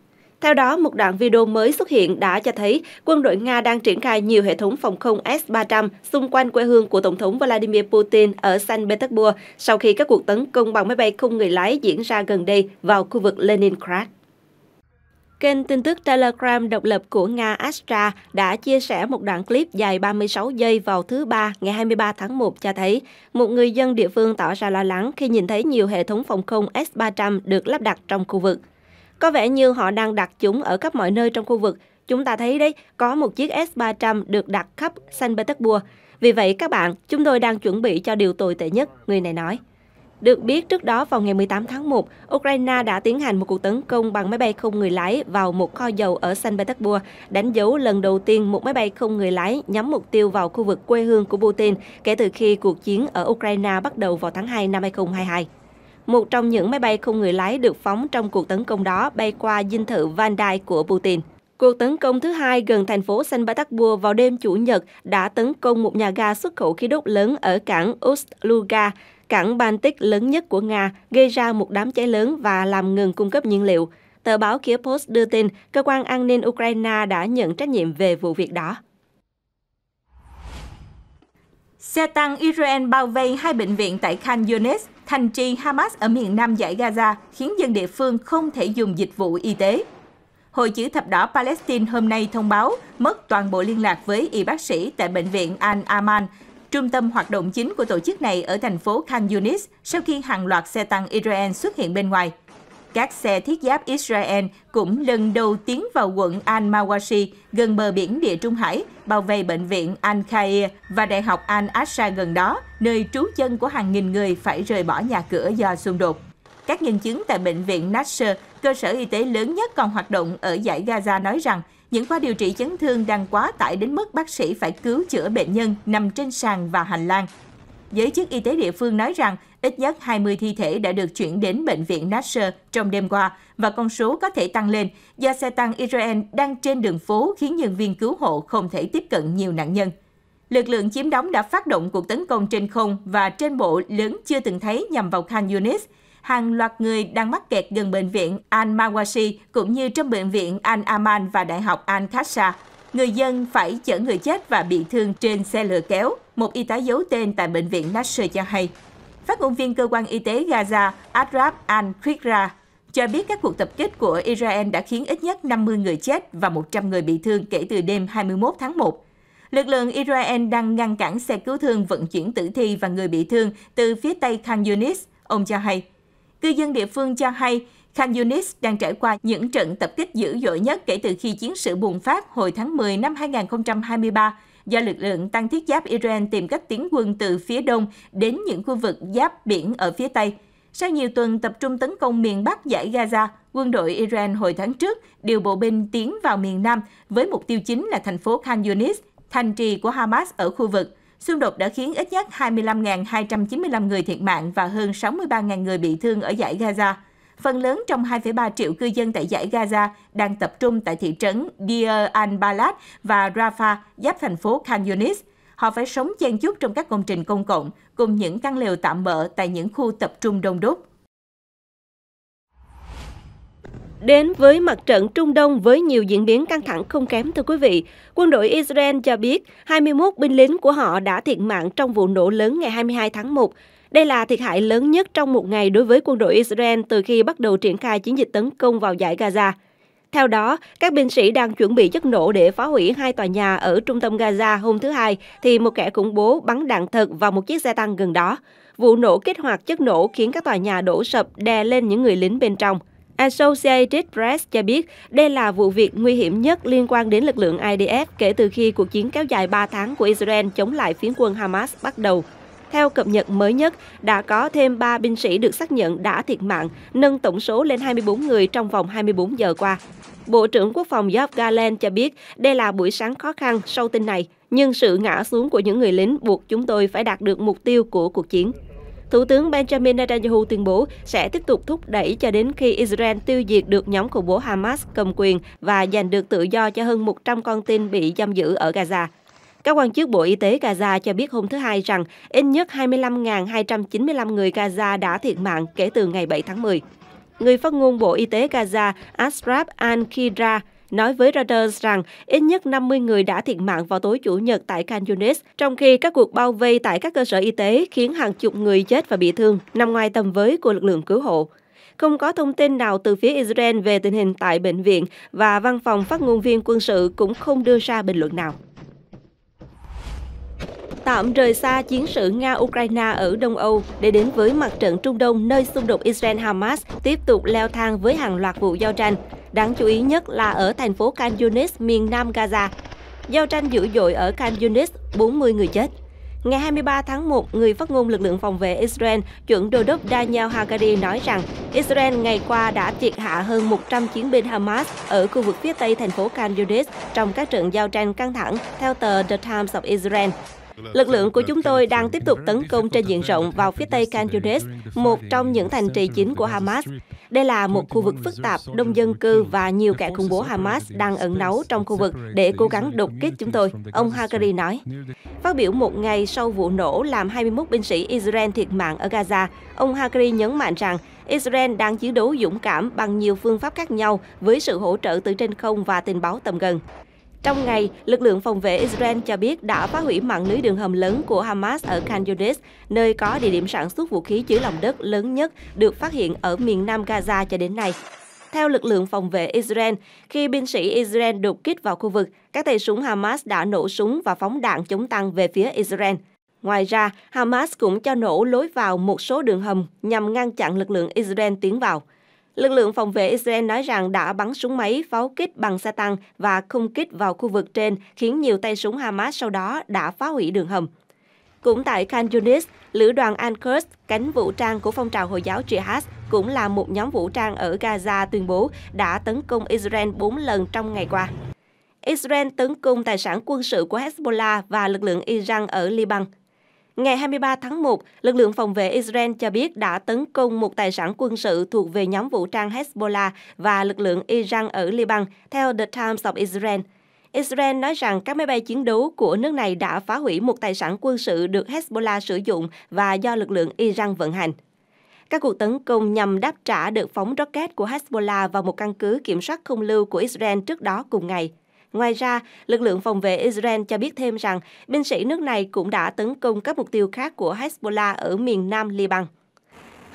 Theo đó, một đoạn video mới xuất hiện đã cho thấy quân đội Nga đang triển khai nhiều hệ thống phòng không S-300 xung quanh quê hương của Tổng thống Vladimir Putin ở Saint Petersburg sau khi các cuộc tấn công bằng máy bay không người lái diễn ra gần đây vào khu vực Leningrad. Kênh tin tức Telegram độc lập của Nga Astra đã chia sẻ một đoạn clip dài 36 giây vào thứ Ba ngày 23 tháng 1 cho thấy một người dân địa phương tỏ ra lo lắng khi nhìn thấy nhiều hệ thống phòng không S-300 được lắp đặt trong khu vực. Có vẻ như họ đang đặt chúng ở khắp mọi nơi trong khu vực. Chúng ta thấy đấy, có một chiếc S-300 được đặt khắp Saint Petersburg. Vì vậy các bạn, chúng tôi đang chuẩn bị cho điều tồi tệ nhất, người này nói. Được biết, trước đó vào ngày 18 tháng 1, Ukraine đã tiến hành một cuộc tấn công bằng máy bay không người lái vào một kho dầu ở Saint Petersburg, đánh dấu lần đầu tiên một máy bay không người lái nhắm mục tiêu vào khu vực quê hương của Putin kể từ khi cuộc chiến ở Ukraine bắt đầu vào tháng 2 năm 2022 một trong những máy bay không người lái được phóng trong cuộc tấn công đó bay qua dinh thự Vandai của Putin. Cuộc tấn công thứ hai gần thành phố Saint Petersburg vào đêm Chủ nhật đã tấn công một nhà ga xuất khẩu khí đốt lớn ở cảng Ust-Luga, cảng Baltic lớn nhất của Nga, gây ra một đám cháy lớn và làm ngừng cung cấp nhiên liệu. Tờ báo Kiev Post đưa tin, cơ quan an ninh Ukraine đã nhận trách nhiệm về vụ việc đó. Xe tăng Israel bao vây hai bệnh viện tại Khan Yunis, thành trì Hamas ở miền nam giải Gaza, khiến dân địa phương không thể dùng dịch vụ y tế. Hội chữ thập đỏ Palestine hôm nay thông báo mất toàn bộ liên lạc với y bác sĩ tại bệnh viện Al-Aman, trung tâm hoạt động chính của tổ chức này ở thành phố Khan Yunis sau khi hàng loạt xe tăng Israel xuất hiện bên ngoài. Các xe thiết giáp Israel cũng lần đầu tiến vào quận Al-Mawashi, gần bờ biển Địa Trung Hải, bảo vệ bệnh viện Al-Khair và Đại học Al-Aqsa gần đó, nơi trú chân của hàng nghìn người phải rời bỏ nhà cửa do xung đột. Các nhân chứng tại bệnh viện Nasser, cơ sở y tế lớn nhất còn hoạt động ở giải Gaza nói rằng những khoa điều trị chấn thương đang quá tải đến mức bác sĩ phải cứu chữa bệnh nhân nằm trên sàn và hành lang. Giới chức y tế địa phương nói rằng Ít nhất 20 thi thể đã được chuyển đến bệnh viện Nasser trong đêm qua và con số có thể tăng lên do xe tăng Israel đang trên đường phố khiến nhân viên cứu hộ không thể tiếp cận nhiều nạn nhân. Lực lượng chiếm đóng đã phát động cuộc tấn công trên không và trên bộ lớn chưa từng thấy nhằm vào Khan Yunis. Hàng loạt người đang mắc kẹt gần bệnh viện Al-Mawashi cũng như trong bệnh viện Al-Aman và Đại học Al-Khasa. Người dân phải chở người chết và bị thương trên xe lửa kéo, một y tá giấu tên tại bệnh viện Nasser cho hay. Phát ngôn viên cơ quan y tế Gaza Adrab al-Khikra cho biết các cuộc tập kích của Israel đã khiến ít nhất 50 người chết và 100 người bị thương kể từ đêm 21 tháng 1. Lực lượng Israel đang ngăn cản xe cứu thương vận chuyển tử thi và người bị thương từ phía tây Khan Yunis, ông cho hay. Cư dân địa phương cho hay Khan Yunis đang trải qua những trận tập kích dữ dội nhất kể từ khi chiến sự bùng phát hồi tháng 10 năm 2023 do lực lượng tăng thiết giáp Iran tìm cách tiến quân từ phía đông đến những khu vực giáp biển ở phía Tây. Sau nhiều tuần tập trung tấn công miền Bắc giải Gaza, quân đội Iran hồi tháng trước điều bộ binh tiến vào miền Nam với mục tiêu chính là thành phố Khan Yunis, thành trì của Hamas ở khu vực. Xung đột đã khiến ít nhất 25.295 người thiệt mạng và hơn 63.000 người bị thương ở giải Gaza. Phần lớn trong 2,3 triệu cư dân tại giải Gaza đang tập trung tại thị trấn Deir al-Balad và Rafah, giáp thành phố Khan Yunis. Họ phải sống chen chúc trong các công trình công cộng, cùng những căn lều tạm bỡ tại những khu tập trung đông đúc. Đến với mặt trận Trung Đông với nhiều diễn biến căng thẳng không kém thưa quý vị, quân đội Israel cho biết 21 binh lính của họ đã thiệt mạng trong vụ nổ lớn ngày 22 tháng 1 đây là thiệt hại lớn nhất trong một ngày đối với quân đội Israel từ khi bắt đầu triển khai chiến dịch tấn công vào giải Gaza. Theo đó, các binh sĩ đang chuẩn bị chất nổ để phá hủy hai tòa nhà ở trung tâm Gaza hôm thứ Hai, thì một kẻ khủng bố bắn đạn thật vào một chiếc xe tăng gần đó. Vụ nổ kích hoạt chất nổ khiến các tòa nhà đổ sập đè lên những người lính bên trong. Associated Press cho biết đây là vụ việc nguy hiểm nhất liên quan đến lực lượng IDF kể từ khi cuộc chiến kéo dài 3 tháng của Israel chống lại phiến quân Hamas bắt đầu. Theo cập nhật mới nhất, đã có thêm 3 binh sĩ được xác nhận đã thiệt mạng, nâng tổng số lên 24 người trong vòng 24 giờ qua. Bộ trưởng Quốc phòng Geoff Galen cho biết đây là buổi sáng khó khăn sau tin này, nhưng sự ngã xuống của những người lính buộc chúng tôi phải đạt được mục tiêu của cuộc chiến. Thủ tướng Benjamin Netanyahu tuyên bố sẽ tiếp tục thúc đẩy cho đến khi Israel tiêu diệt được nhóm khủng bố Hamas cầm quyền và giành được tự do cho hơn 100 con tin bị giam giữ ở Gaza. Các quan chức Bộ Y tế Gaza cho biết hôm thứ Hai rằng ít nhất 25.295 người Gaza đã thiệt mạng kể từ ngày 7 tháng 10. Người phát ngôn Bộ Y tế Gaza Ashraf Al-Khidra nói với Reuters rằng ít nhất 50 người đã thiệt mạng vào tối Chủ nhật tại Khan Yunis, trong khi các cuộc bao vây tại các cơ sở y tế khiến hàng chục người chết và bị thương, nằm ngoài tầm với của lực lượng cứu hộ. Không có thông tin nào từ phía Israel về tình hình tại bệnh viện và văn phòng phát ngôn viên quân sự cũng không đưa ra bình luận nào tạm rời xa chiến sự Nga-Ukraine ở Đông Âu để đến với mặt trận Trung Đông nơi xung đột Israel-Hamas tiếp tục leo thang với hàng loạt vụ giao tranh. Đáng chú ý nhất là ở thành phố Khan Yunis, miền nam Gaza. Giao tranh dữ dội ở Khan Yunis, 40 người chết. Ngày 23 tháng 1, người phát ngôn lực lượng phòng vệ Israel, chuẩn đô đốc Daniel Hagari nói rằng Israel ngày qua đã triệt hạ hơn 100 chiến binh Hamas ở khu vực phía tây thành phố Khan Yunis trong các trận giao tranh căng thẳng, theo tờ The Times of Israel. Lực lượng của chúng tôi đang tiếp tục tấn công trên diện rộng vào phía tây Khan Yunis, một trong những thành trì chính của Hamas. Đây là một khu vực phức tạp, đông dân cư và nhiều kẻ khủng bố Hamas đang ẩn náu trong khu vực để cố gắng đột kích chúng tôi, ông Hagari nói. Phát biểu một ngày sau vụ nổ làm 21 binh sĩ Israel thiệt mạng ở Gaza, ông Hagari nhấn mạnh rằng Israel đang chiến đấu dũng cảm bằng nhiều phương pháp khác nhau với sự hỗ trợ từ trên không và tình báo tầm gần. Trong ngày, lực lượng phòng vệ Israel cho biết đã phá hủy mạng lưới đường hầm lớn của Hamas ở Khan Yunis, nơi có địa điểm sản xuất vũ khí chứa lòng đất lớn nhất được phát hiện ở miền nam Gaza cho đến nay. Theo lực lượng phòng vệ Israel, khi binh sĩ Israel đột kích vào khu vực, các tay súng Hamas đã nổ súng và phóng đạn chống tăng về phía Israel. Ngoài ra, Hamas cũng cho nổ lối vào một số đường hầm nhằm ngăn chặn lực lượng Israel tiến vào. Lực lượng phòng vệ Israel nói rằng đã bắn súng máy, pháo kích bằng xe tăng và không kích vào khu vực trên, khiến nhiều tay súng Hamas sau đó đã phá hủy đường hầm. Cũng tại Khan Yunis, lữ đoàn al cánh vũ trang của phong trào Hồi giáo Jihad, cũng là một nhóm vũ trang ở Gaza tuyên bố đã tấn công Israel 4 lần trong ngày qua. Israel tấn công tài sản quân sự của Hezbollah và lực lượng Iran ở Liban. Ngày 23 tháng 1, lực lượng phòng vệ Israel cho biết đã tấn công một tài sản quân sự thuộc về nhóm vũ trang Hezbollah và lực lượng Iran ở Liban, theo The Times of Israel. Israel nói rằng các máy bay chiến đấu của nước này đã phá hủy một tài sản quân sự được Hezbollah sử dụng và do lực lượng Iran vận hành. Các cuộc tấn công nhằm đáp trả được phóng rocket của Hezbollah vào một căn cứ kiểm soát không lưu của Israel trước đó cùng ngày. Ngoài ra, lực lượng phòng vệ Israel cho biết thêm rằng binh sĩ nước này cũng đã tấn công các mục tiêu khác của Hezbollah ở miền nam Liban.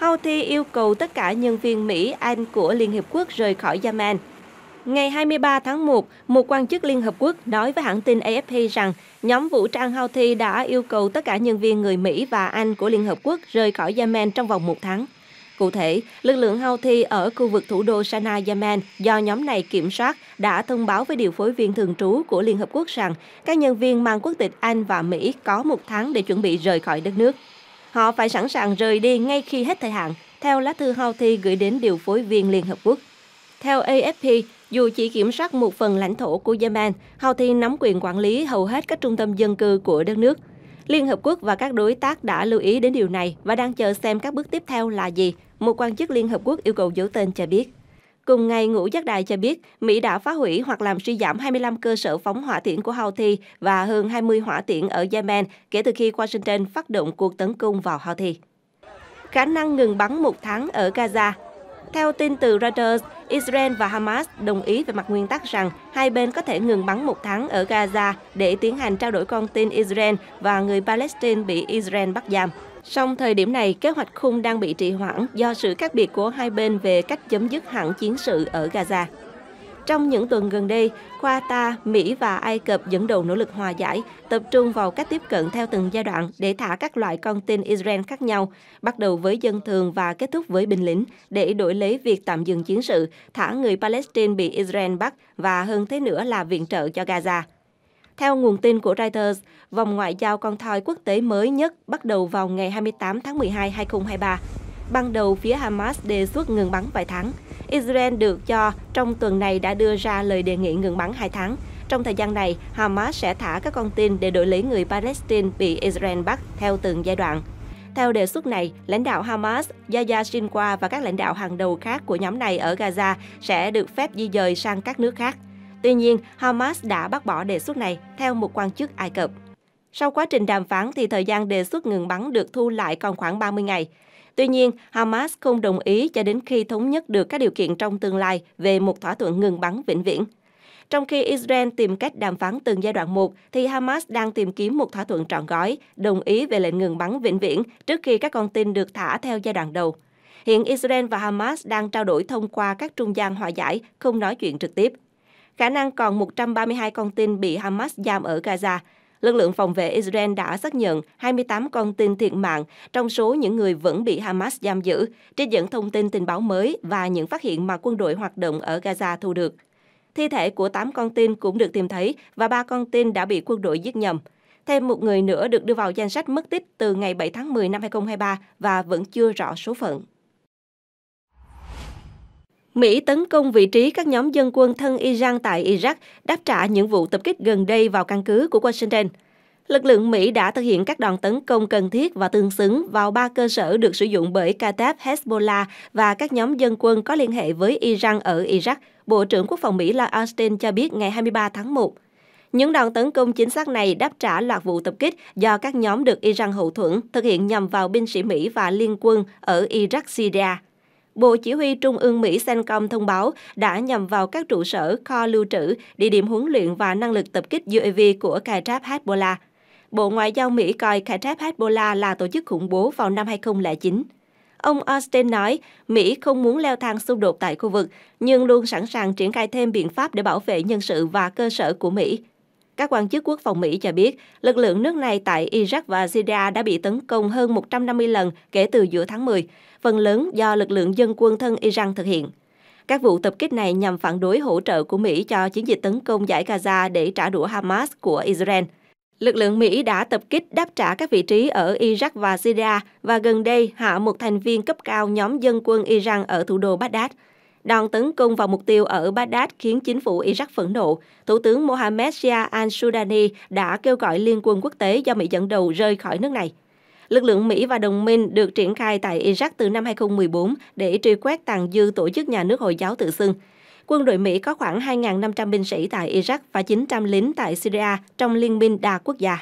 Houthi yêu cầu tất cả nhân viên Mỹ, Anh của Liên Hiệp Quốc rời khỏi Yemen. Ngày 23 tháng 1, một quan chức Liên Hợp Quốc nói với hãng tin AFP rằng nhóm vũ trang Houthi đã yêu cầu tất cả nhân viên người Mỹ và Anh của Liên Hợp Quốc rời khỏi Yemen trong vòng một tháng. Cụ thể, lực lượng Houthi ở khu vực thủ đô Sanaa, Yemen do nhóm này kiểm soát đã thông báo với điều phối viên thường trú của Liên Hợp Quốc rằng các nhân viên mang quốc tịch Anh và Mỹ có một tháng để chuẩn bị rời khỏi đất nước. Họ phải sẵn sàng rời đi ngay khi hết thời hạn, theo lá thư Houthi gửi đến điều phối viên Liên Hợp Quốc. Theo AFP, dù chỉ kiểm soát một phần lãnh thổ của Yemen, Houthi nắm quyền quản lý hầu hết các trung tâm dân cư của đất nước – Liên Hợp Quốc và các đối tác đã lưu ý đến điều này và đang chờ xem các bước tiếp theo là gì, một quan chức Liên Hợp Quốc yêu cầu giữ tên cho biết. Cùng ngày, Ngũ Giác Đài cho biết Mỹ đã phá hủy hoặc làm suy giảm 25 cơ sở phóng hỏa tiễn của Houthi và hơn 20 hỏa tiễn ở Yemen kể từ khi Washington phát động cuộc tấn công vào Houthi. Khả năng ngừng bắn một tháng ở Gaza theo tin từ Reuters, Israel và Hamas đồng ý về mặt nguyên tắc rằng hai bên có thể ngừng bắn một tháng ở Gaza để tiến hành trao đổi con tin Israel và người Palestine bị Israel bắt giam. Song thời điểm này, kế hoạch khung đang bị trì hoãn do sự khác biệt của hai bên về cách chấm dứt hẳn chiến sự ở Gaza. Trong những tuần gần đây, Qatar, Mỹ và Ai Cập dẫn đầu nỗ lực hòa giải, tập trung vào cách tiếp cận theo từng giai đoạn để thả các loại con tin Israel khác nhau, bắt đầu với dân thường và kết thúc với binh lính, để đổi lấy việc tạm dừng chiến sự, thả người Palestine bị Israel bắt và hơn thế nữa là viện trợ cho Gaza. Theo nguồn tin của Reuters, vòng ngoại giao con thoi quốc tế mới nhất bắt đầu vào ngày 28 tháng 12, 2023 ban đầu phía Hamas đề xuất ngừng bắn vài tháng. Israel được cho trong tuần này đã đưa ra lời đề nghị ngừng bắn 2 tháng. Trong thời gian này, Hamas sẽ thả các con tin để đổi lấy người Palestine bị Israel bắt theo từng giai đoạn. Theo đề xuất này, lãnh đạo Hamas, Yahya sinwa và các lãnh đạo hàng đầu khác của nhóm này ở Gaza sẽ được phép di dời sang các nước khác. Tuy nhiên, Hamas đã bác bỏ đề xuất này, theo một quan chức Ai Cập. Sau quá trình đàm phán thì thời gian đề xuất ngừng bắn được thu lại còn khoảng 30 ngày. Tuy nhiên, Hamas không đồng ý cho đến khi thống nhất được các điều kiện trong tương lai về một thỏa thuận ngừng bắn vĩnh viễn. Trong khi Israel tìm cách đàm phán từng giai đoạn một, thì Hamas đang tìm kiếm một thỏa thuận trọn gói, đồng ý về lệnh ngừng bắn vĩnh viễn trước khi các con tin được thả theo giai đoạn đầu. Hiện Israel và Hamas đang trao đổi thông qua các trung gian hòa giải, không nói chuyện trực tiếp. Khả năng còn 132 con tin bị Hamas giam ở Gaza, lực lượng phòng vệ Israel đã xác nhận 28 con tin thiệt mạng, trong số những người vẫn bị Hamas giam giữ, trên dẫn thông tin tình báo mới và những phát hiện mà quân đội hoạt động ở Gaza thu được. Thi thể của 8 con tin cũng được tìm thấy và 3 con tin đã bị quân đội giết nhầm. Thêm một người nữa được đưa vào danh sách mất tích từ ngày 7 tháng 10 năm 2023 và vẫn chưa rõ số phận. Mỹ tấn công vị trí các nhóm dân quân thân Iran tại Iraq, đáp trả những vụ tập kích gần đây vào căn cứ của Washington. Lực lượng Mỹ đã thực hiện các đòn tấn công cần thiết và tương xứng vào ba cơ sở được sử dụng bởi Qatar, Hezbollah và các nhóm dân quân có liên hệ với Iran ở Iraq, Bộ trưởng Quốc phòng Mỹ Lloyd Austin cho biết ngày 23 tháng 1. Những đòn tấn công chính xác này đáp trả loạt vụ tập kích do các nhóm được Iran hậu thuẫn thực hiện nhằm vào binh sĩ Mỹ và liên quân ở Iraq, Syria. Bộ Chỉ huy Trung ương Mỹ CENTCOM thông báo đã nhằm vào các trụ sở, kho lưu trữ, địa điểm huấn luyện và năng lực tập kích UAV của Kajab Hezbollah. Bộ Ngoại giao Mỹ coi Kajab Hezbollah là tổ chức khủng bố vào năm 2009. Ông Austin nói, Mỹ không muốn leo thang xung đột tại khu vực, nhưng luôn sẵn sàng triển khai thêm biện pháp để bảo vệ nhân sự và cơ sở của Mỹ. Các quan chức quốc phòng Mỹ cho biết, lực lượng nước này tại Iraq và Syria đã bị tấn công hơn 150 lần kể từ giữa tháng 10, phần lớn do lực lượng dân quân thân Iran thực hiện. Các vụ tập kích này nhằm phản đối hỗ trợ của Mỹ cho chiến dịch tấn công giải Gaza để trả đũa Hamas của Israel. Lực lượng Mỹ đã tập kích đáp trả các vị trí ở Iraq và Syria và gần đây hạ một thành viên cấp cao nhóm dân quân Iran ở thủ đô Baghdad – Đòn tấn công vào mục tiêu ở Baghdad khiến chính phủ Iraq phẫn nộ. Thủ tướng Mohammed Shia al-Sudani đã kêu gọi liên quân quốc tế do Mỹ dẫn đầu rời khỏi nước này. Lực lượng Mỹ và đồng minh được triển khai tại Iraq từ năm 2014 để truy quét tàn dư tổ chức nhà nước Hồi giáo tự xưng. Quân đội Mỹ có khoảng 2.500 binh sĩ tại Iraq và 900 lính tại Syria trong liên minh đa quốc gia.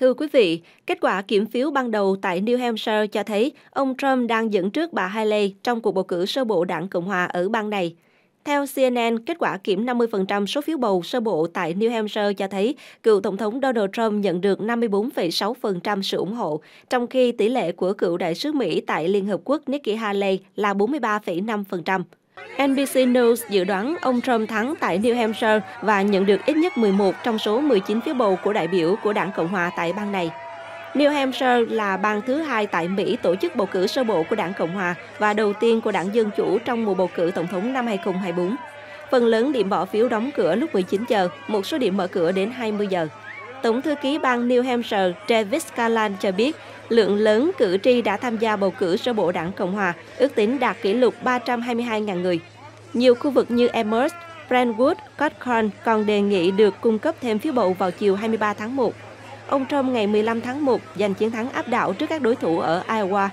Thưa quý vị, kết quả kiểm phiếu ban đầu tại New Hampshire cho thấy ông Trump đang dẫn trước bà Haley trong cuộc bầu cử sơ bộ đảng Cộng hòa ở bang này. Theo CNN, kết quả kiểm 50% số phiếu bầu sơ bộ tại New Hampshire cho thấy cựu Tổng thống Donald Trump nhận được 54,6% sự ủng hộ, trong khi tỷ lệ của cựu đại sứ Mỹ tại Liên Hợp Quốc Nikki Haley là 43,5%. NBC News dự đoán ông Trump thắng tại New Hampshire và nhận được ít nhất 11 trong số 19 phiếu bầu của đại biểu của đảng Cộng hòa tại bang này. New Hampshire là bang thứ hai tại Mỹ tổ chức bầu cử sơ bộ của đảng Cộng hòa và đầu tiên của đảng Dân Chủ trong mùa bầu cử tổng thống năm 2024. Phần lớn điểm bỏ phiếu đóng cửa lúc 19 giờ, một số điểm mở cửa đến 20 giờ. Tổng thư ký bang New Hampshire Travis Kalan cho biết lượng lớn cử tri đã tham gia bầu cử sơ bộ đảng Cộng Hòa, ước tính đạt kỷ lục 322.000 người. Nhiều khu vực như Amherst, Brentwood, Cochran còn đề nghị được cung cấp thêm phiếu bầu vào chiều 23 tháng 1. Ông Trump ngày 15 tháng 1 giành chiến thắng áp đảo trước các đối thủ ở Iowa.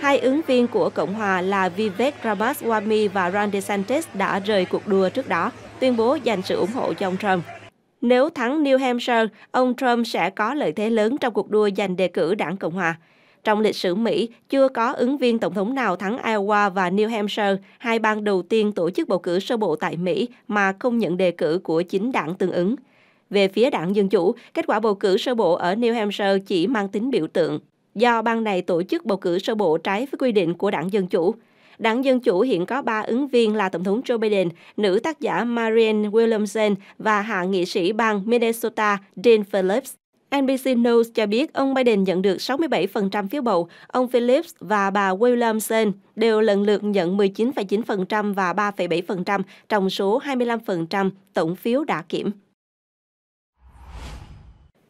Hai ứng viên của Cộng Hòa là Vivek Ramaswamy và Ron DeSantis đã rời cuộc đua trước đó, tuyên bố dành sự ủng hộ cho ông Trump. Nếu thắng New Hampshire, ông Trump sẽ có lợi thế lớn trong cuộc đua giành đề cử đảng Cộng hòa. Trong lịch sử Mỹ, chưa có ứng viên tổng thống nào thắng Iowa và New Hampshire, hai bang đầu tiên tổ chức bầu cử sơ bộ tại Mỹ mà không nhận đề cử của chính đảng tương ứng. Về phía đảng Dân Chủ, kết quả bầu cử sơ bộ ở New Hampshire chỉ mang tính biểu tượng, do bang này tổ chức bầu cử sơ bộ trái với quy định của đảng Dân Chủ – Đảng Dân Chủ hiện có 3 ứng viên là Tổng thống Joe Biden, nữ tác giả Marianne Williamson và hạ nghị sĩ bang Minnesota Dean Phillips. NBC News cho biết ông Biden nhận được 67% phiếu bầu, ông Phillips và bà Williamson đều lần lượt nhận 19,9% và 3,7% trong số 25% tổng phiếu đã kiểm.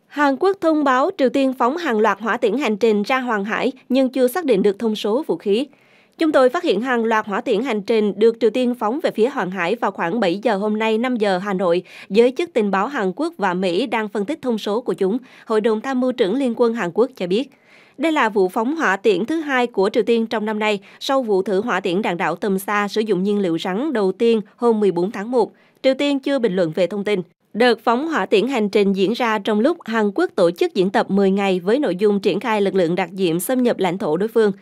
Hàn Quốc thông báo Triều Tiên phóng hàng loạt hỏa tiễn hành trình ra Hoàng Hải nhưng chưa xác định được thông số vũ khí. Chúng tôi phát hiện hàng loạt hỏa tiễn hành trình được Triều Tiên phóng về phía Hoàng Hải vào khoảng 7 giờ hôm nay 5 giờ Hà Nội. Giới chức tình báo Hàn Quốc và Mỹ đang phân tích thông số của chúng, Hội đồng Tham mưu trưởng Liên quân Hàn Quốc cho biết. Đây là vụ phóng hỏa tiễn thứ hai của Triều Tiên trong năm nay sau vụ thử hỏa tiễn đạn đạo tầm xa sử dụng nhiên liệu rắn đầu tiên hôm 14 tháng 1. Triều Tiên chưa bình luận về thông tin. Đợt phóng hỏa tiễn hành trình diễn ra trong lúc Hàn Quốc tổ chức diễn tập 10 ngày với nội dung triển khai lực lượng đặc nhiệm xâm nhập lãnh thổ đối phương.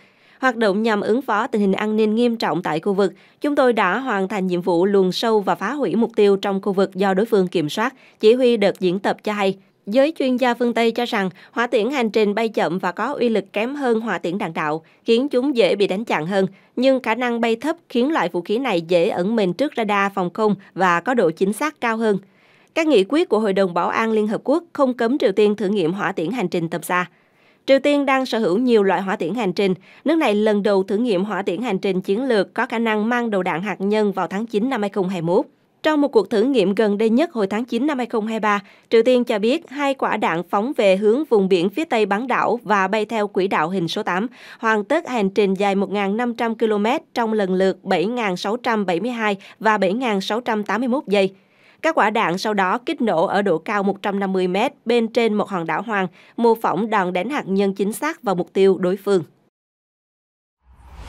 Hoạt động nhằm ứng phó tình hình an ninh nghiêm trọng tại khu vực, chúng tôi đã hoàn thành nhiệm vụ luồn sâu và phá hủy mục tiêu trong khu vực do đối phương kiểm soát, chỉ huy đợt diễn tập cho hay. Giới chuyên gia phương Tây cho rằng hỏa tiễn hành trình bay chậm và có uy lực kém hơn hỏa tiễn đạn đạo, khiến chúng dễ bị đánh chặn hơn, nhưng khả năng bay thấp khiến loại vũ khí này dễ ẩn mình trước radar phòng không và có độ chính xác cao hơn. Các nghị quyết của Hội đồng Bảo an Liên Hợp Quốc không cấm Triều Tiên thử nghiệm hỏa tiễn hành trình tầm xa. Triều Tiên đang sở hữu nhiều loại hỏa tiễn hành trình. Nước này lần đầu thử nghiệm hỏa tiễn hành trình chiến lược có khả năng mang đầu đạn hạt nhân vào tháng 9 năm 2021. Trong một cuộc thử nghiệm gần đây nhất hồi tháng 9 năm 2023, Triều Tiên cho biết hai quả đạn phóng về hướng vùng biển phía tây bán đảo và bay theo quỹ đạo hình số 8, hoàn tất hành trình dài 1.500 km trong lần lượt 7.672 và 7.681 giây. Các quả đạn sau đó kích nổ ở độ cao 150 mét bên trên một hòn đảo hoang, mô phỏng đòn đánh hạt nhân chính xác vào mục tiêu đối phương.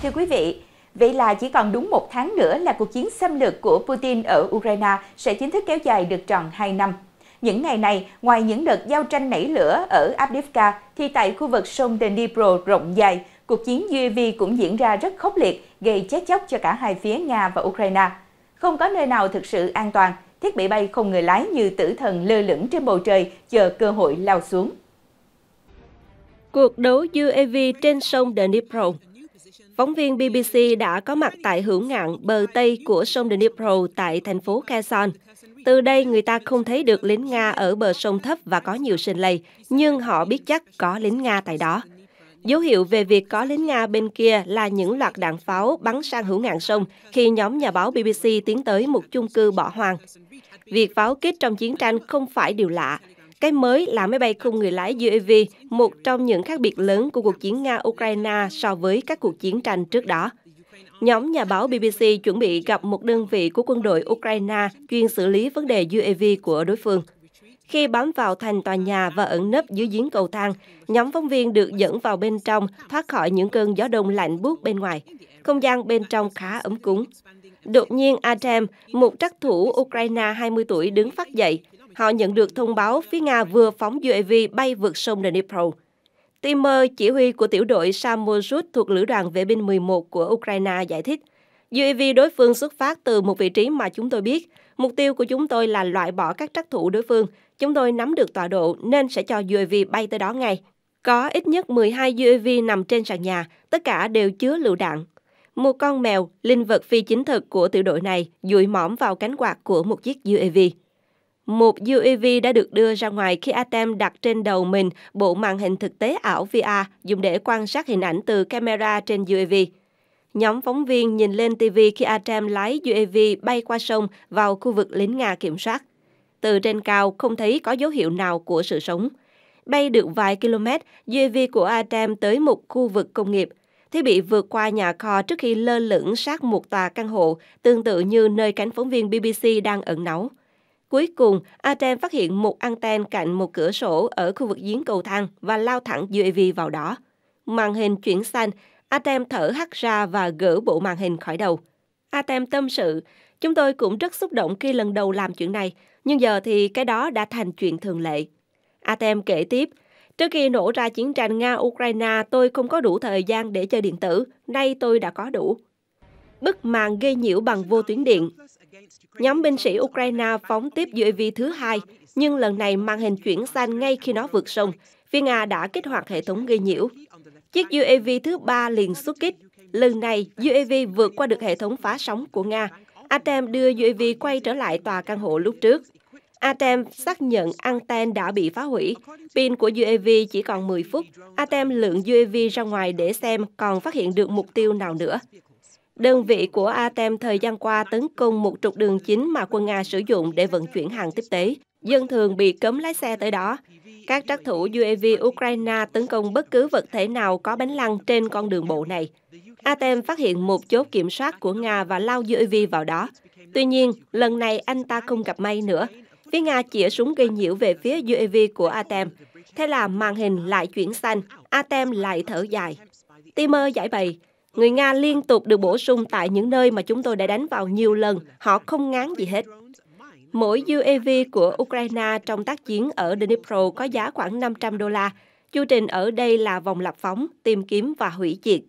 Thưa quý vị, Vậy là chỉ còn đúng một tháng nữa là cuộc chiến xâm lược của Putin ở Ukraine sẽ chính thức kéo dài được tròn 2 năm. Những ngày này, ngoài những đợt giao tranh nảy lửa ở Avdiivka, thì tại khu vực sông Dnipro rộng dài, cuộc chiến UAV cũng diễn ra rất khốc liệt, gây chết chóc cho cả hai phía Nga và Ukraine. Không có nơi nào thực sự an toàn, thiết bị bay không người lái như tử thần lơ lửng trên bầu trời chờ cơ hội lao xuống. Cuộc đấu UAV trên sông The Dnipro Phóng viên BBC đã có mặt tại hưởng ngạn bờ Tây của sông The Dnipro tại thành phố Kherson. Từ đây, người ta không thấy được lính Nga ở bờ sông thấp và có nhiều sinh lầy, nhưng họ biết chắc có lính Nga tại đó. Dấu hiệu về việc có lính Nga bên kia là những loạt đạn pháo bắn sang hữu ngạn sông khi nhóm nhà báo BBC tiến tới một chung cư bỏ hoang. Việc pháo kích trong chiến tranh không phải điều lạ. Cái mới là máy bay không người lái UAV, một trong những khác biệt lớn của cuộc chiến Nga-Ukraine so với các cuộc chiến tranh trước đó. Nhóm nhà báo BBC chuẩn bị gặp một đơn vị của quân đội Ukraine chuyên xử lý vấn đề UAV của đối phương. Khi bám vào thành tòa nhà và ẩn nấp dưới giếng cầu thang, nhóm phóng viên được dẫn vào bên trong, thoát khỏi những cơn gió đông lạnh buốt bên ngoài. Không gian bên trong khá ấm cúng. Đột nhiên Adem, một trắc thủ Ukraine 20 tuổi đứng phát dậy. Họ nhận được thông báo phía Nga vừa phóng UAV bay vượt sông Dnipro. Timur, chỉ huy của tiểu đội Samosut thuộc Lữ đoàn Vệ binh 11 của Ukraine giải thích, UAV đối phương xuất phát từ một vị trí mà chúng tôi biết. Mục tiêu của chúng tôi là loại bỏ các trắc thủ đối phương, chúng tôi nắm được tọa độ nên sẽ cho UAV bay tới đó ngay. Có ít nhất 12 UAV nằm trên sàn nhà, tất cả đều chứa lựu đạn. Một con mèo, linh vật phi chính thực của tiểu đội này, dụi mõm vào cánh quạt của một chiếc UAV. Một UAV đã được đưa ra ngoài khi Atem đặt trên đầu mình bộ màn hình thực tế ảo VR dùng để quan sát hình ảnh từ camera trên UAV. Nhóm phóng viên nhìn lên TV khi Atem lái UAV bay qua sông vào khu vực lính Nga kiểm soát từ trên cao không thấy có dấu hiệu nào của sự sống. Bay được vài km, UAV của Adam tới một khu vực công nghiệp. Thiết bị vượt qua nhà kho trước khi lơ lửng sát một tòa căn hộ, tương tự như nơi cánh phóng viên BBC đang ẩn náu. Cuối cùng, Adam phát hiện một anten cạnh một cửa sổ ở khu vực giếng cầu thang và lao thẳng UAV vào đó. Màn hình chuyển xanh, Adam thở hắt ra và gỡ bộ màn hình khỏi đầu. Atem tâm sự, chúng tôi cũng rất xúc động khi lần đầu làm chuyện này. Nhưng giờ thì cái đó đã thành chuyện thường lệ. Atem kể tiếp, trước khi nổ ra chiến tranh Nga-Ukraine tôi không có đủ thời gian để chơi điện tử, nay tôi đã có đủ. Bức màn gây nhiễu bằng vô tuyến điện. Nhóm binh sĩ Ukraine phóng tiếp UAV thứ hai, nhưng lần này màn hình chuyển sang ngay khi nó vượt sông. Phía Nga đã kích hoạt hệ thống gây nhiễu. Chiếc UAV thứ ba liền xuất kích. Lần này, UAV vượt qua được hệ thống phá sóng của Nga. Atem đưa UAV quay trở lại tòa căn hộ lúc trước. ATEM xác nhận anten đã bị phá hủy. Pin của UAV chỉ còn 10 phút. ATEM lượng UAV ra ngoài để xem còn phát hiện được mục tiêu nào nữa. Đơn vị của ATEM thời gian qua tấn công một trục đường chính mà quân Nga sử dụng để vận chuyển hàng tiếp tế. Dân thường bị cấm lái xe tới đó. Các trác thủ UAV Ukraine tấn công bất cứ vật thể nào có bánh lăn trên con đường bộ này. ATEM phát hiện một chốt kiểm soát của Nga và lao UAV vào đó. Tuy nhiên, lần này anh ta không gặp may nữa. Phía Nga chĩa súng gây nhiễu về phía UAV của Atem. Thế là màn hình lại chuyển xanh, Atem lại thở dài. Timer giải bày, người Nga liên tục được bổ sung tại những nơi mà chúng tôi đã đánh vào nhiều lần, họ không ngán gì hết. Mỗi UAV của Ukraine trong tác chiến ở Dnipro có giá khoảng 500 đô la. Chu trình ở đây là vòng lập phóng, tìm kiếm và hủy diệt.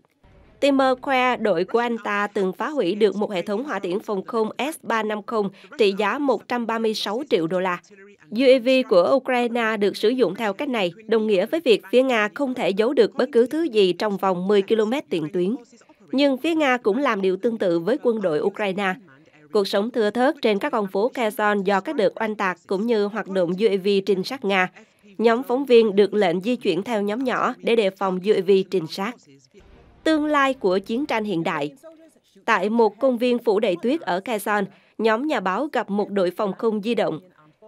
Timur khoe đội của anh ta từng phá hủy được một hệ thống hỏa tiễn phòng không S-350 trị giá 136 triệu đô la. UAV của Ukraine được sử dụng theo cách này, đồng nghĩa với việc phía Nga không thể giấu được bất cứ thứ gì trong vòng 10 km tiền tuyến. Nhưng phía Nga cũng làm điều tương tự với quân đội Ukraine. Cuộc sống thưa thớt trên các con phố Kherson do các đợt oanh tạc cũng như hoạt động UAV trinh sát Nga. Nhóm phóng viên được lệnh di chuyển theo nhóm nhỏ để đề phòng UAV trinh sát. Tương lai của chiến tranh hiện đại. Tại một công viên phủ đầy tuyết ở Kazan, nhóm nhà báo gặp một đội phòng không di động.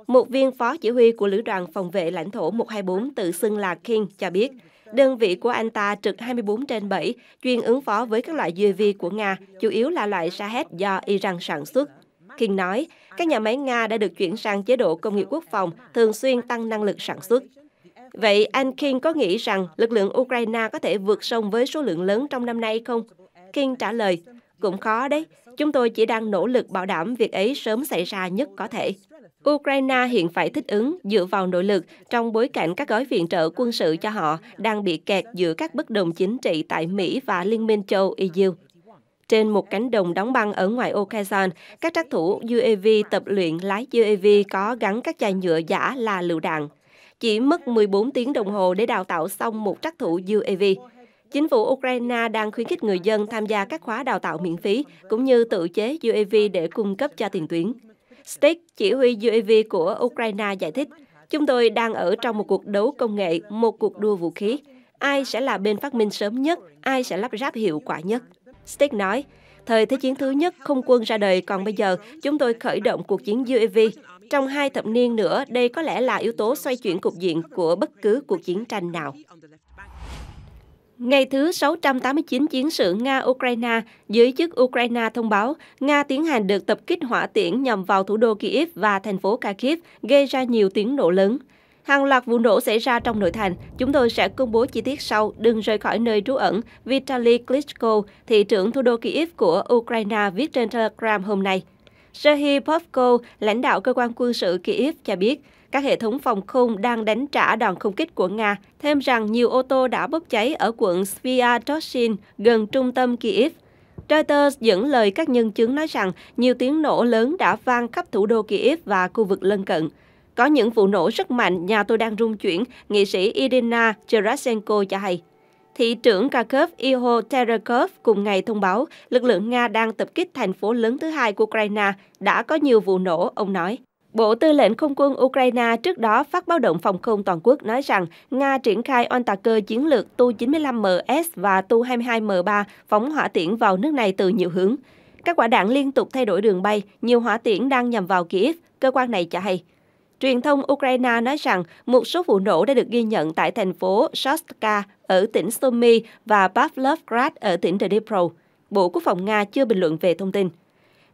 Một viên phó chỉ huy của Lữ đoàn Phòng vệ lãnh thổ 124 tự xưng là King cho biết, đơn vị của anh ta trực 24 trên 7, chuyên ứng phó với các loại UAV của Nga, chủ yếu là loại Shahed do Iran sản xuất. King nói, các nhà máy Nga đã được chuyển sang chế độ công nghiệp quốc phòng, thường xuyên tăng năng lực sản xuất. Vậy anh King có nghĩ rằng lực lượng Ukraine có thể vượt sông với số lượng lớn trong năm nay không? King trả lời, cũng khó đấy. Chúng tôi chỉ đang nỗ lực bảo đảm việc ấy sớm xảy ra nhất có thể. Ukraine hiện phải thích ứng dựa vào nội lực trong bối cảnh các gói viện trợ quân sự cho họ đang bị kẹt giữa các bất đồng chính trị tại Mỹ và Liên minh châu EU. Trên một cánh đồng đóng băng ở ngoài ô các trác thủ UAV tập luyện lái UAV có gắn các chai nhựa giả là lựu đạn chỉ mất 14 tiếng đồng hồ để đào tạo xong một trắc thủ UAV. Chính phủ Ukraine đang khuyến khích người dân tham gia các khóa đào tạo miễn phí, cũng như tự chế UAV để cung cấp cho tiền tuyến. Stick, chỉ huy UAV của Ukraine giải thích, chúng tôi đang ở trong một cuộc đấu công nghệ, một cuộc đua vũ khí. Ai sẽ là bên phát minh sớm nhất, ai sẽ lắp ráp hiệu quả nhất. Stick nói, Thời Thế chiến thứ nhất, không quân ra đời, còn bây giờ chúng tôi khởi động cuộc chiến UAV. Trong hai thập niên nữa, đây có lẽ là yếu tố xoay chuyển cục diện của bất cứ cuộc chiến tranh nào. Ngày thứ 689 chiến sự Nga-Ukraine, giới chức Ukraine thông báo Nga tiến hành được tập kích hỏa tiễn nhằm vào thủ đô Kyiv và thành phố Kharkiv, gây ra nhiều tiếng nổ lớn. Hàng loạt vụ nổ xảy ra trong nội thành. Chúng tôi sẽ công bố chi tiết sau. Đừng rời khỏi nơi trú ẩn. Vitaly Klitschko, thị trưởng thủ đô Kyiv của Ukraine viết trên Telegram hôm nay. Serhiy Popko, lãnh đạo cơ quan quân sự Kyiv cho biết, các hệ thống phòng không đang đánh trả đòn không kích của Nga, thêm rằng nhiều ô tô đã bốc cháy ở quận Sviatoshin gần trung tâm Kyiv. Reuters dẫn lời các nhân chứng nói rằng nhiều tiếng nổ lớn đã vang khắp thủ đô Kyiv và khu vực lân cận. Có những vụ nổ rất mạnh, nhà tôi đang rung chuyển, nghị sĩ Irina Gerasenko cho hay. Thị trưởng Kharkov Iho Terekov cùng ngày thông báo lực lượng Nga đang tập kích thành phố lớn thứ hai của Ukraine đã có nhiều vụ nổ, ông nói. Bộ Tư lệnh Không quân Ukraine trước đó phát báo động phòng không toàn quốc nói rằng Nga triển khai oanh cơ chiến lược Tu-95MS và Tu-22M3 phóng hỏa tiễn vào nước này từ nhiều hướng. Các quả đạn liên tục thay đổi đường bay, nhiều hỏa tiễn đang nhằm vào Kiev, cơ quan này cho hay. Truyền thông Ukraine nói rằng một số vụ nổ đã được ghi nhận tại thành phố Shostka ở tỉnh Sumy và Pavlovgrad ở tỉnh Dnipro. Bộ Quốc phòng Nga chưa bình luận về thông tin.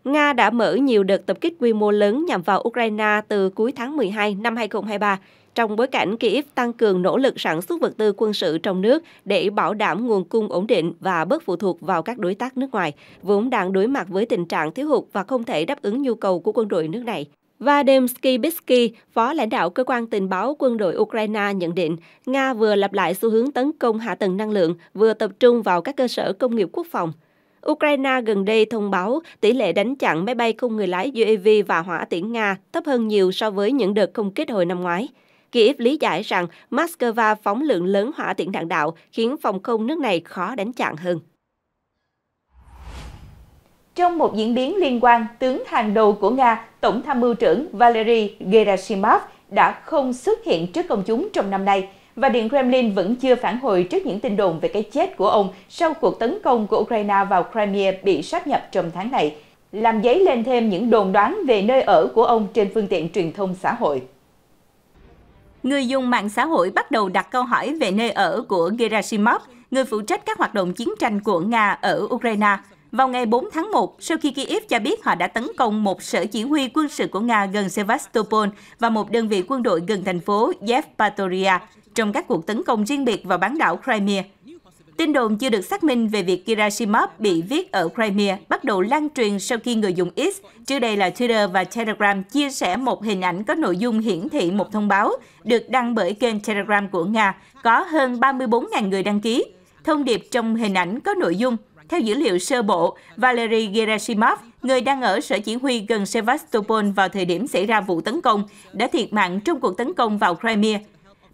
Nga đã mở nhiều đợt tập kích quy mô lớn nhằm vào Ukraine từ cuối tháng 12 năm 2023, trong bối cảnh Kyiv tăng cường nỗ lực sản xuất vật tư quân sự trong nước để bảo đảm nguồn cung ổn định và bớt phụ thuộc vào các đối tác nước ngoài, vốn đang đối mặt với tình trạng thiếu hụt và không thể đáp ứng nhu cầu của quân đội nước này. Vadim Skibitsky, phó lãnh đạo cơ quan tình báo quân đội Ukraine nhận định, Nga vừa lặp lại xu hướng tấn công hạ tầng năng lượng, vừa tập trung vào các cơ sở công nghiệp quốc phòng. Ukraine gần đây thông báo tỷ lệ đánh chặn máy bay không người lái UAV và hỏa tiễn Nga thấp hơn nhiều so với những đợt không kích hồi năm ngoái. Kiev lý giải rằng Moscow phóng lượng lớn hỏa tiễn đạn đạo khiến phòng không nước này khó đánh chặn hơn. Trong một diễn biến liên quan, tướng hàng đầu của Nga, Tổng tham mưu trưởng Valery Gerasimov đã không xuất hiện trước công chúng trong năm nay và Điện Kremlin vẫn chưa phản hồi trước những tin đồn về cái chết của ông sau cuộc tấn công của Ukraine vào Crimea bị sáp nhập trong tháng này, làm dấy lên thêm những đồn đoán về nơi ở của ông trên phương tiện truyền thông xã hội. Người dùng mạng xã hội bắt đầu đặt câu hỏi về nơi ở của Gerasimov, người phụ trách các hoạt động chiến tranh của Nga ở Ukraine. Vào ngày 4 tháng 1, sau khi Kiev cho biết họ đã tấn công một sở chỉ huy quân sự của Nga gần Sevastopol và một đơn vị quân đội gần thành phố Yevpatoria trong các cuộc tấn công riêng biệt vào bán đảo Crimea. Tin đồn chưa được xác minh về việc Kirashimov bị viết ở Crimea bắt đầu lan truyền sau khi người dùng X, trước đây là Twitter và Telegram, chia sẻ một hình ảnh có nội dung hiển thị một thông báo được đăng bởi kênh Telegram của Nga, có hơn 34.000 người đăng ký. Thông điệp trong hình ảnh có nội dung theo dữ liệu sơ bộ, Valery Gerasimov, người đang ở sở chỉ huy gần Sevastopol vào thời điểm xảy ra vụ tấn công, đã thiệt mạng trong cuộc tấn công vào Crimea.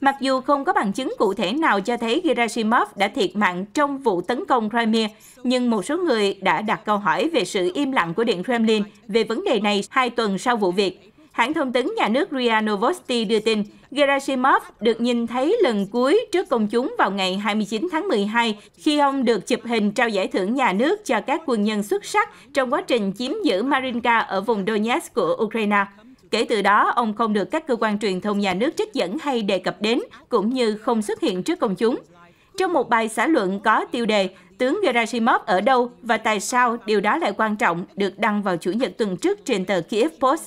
Mặc dù không có bằng chứng cụ thể nào cho thấy Gerasimov đã thiệt mạng trong vụ tấn công Crimea, nhưng một số người đã đặt câu hỏi về sự im lặng của Điện Kremlin về vấn đề này hai tuần sau vụ việc. Hãng thông tấn nhà nước RIA Novosti đưa tin, Gerasimov được nhìn thấy lần cuối trước công chúng vào ngày 29 tháng 12 khi ông được chụp hình trao giải thưởng nhà nước cho các quân nhân xuất sắc trong quá trình chiếm giữ Marinka ở vùng Donetsk của Ukraine. Kể từ đó, ông không được các cơ quan truyền thông nhà nước trích dẫn hay đề cập đến, cũng như không xuất hiện trước công chúng. Trong một bài xã luận có tiêu đề Tướng Gerasimov ở đâu và tại sao điều đó lại quan trọng được đăng vào Chủ nhật tuần trước trên tờ Kiev Post,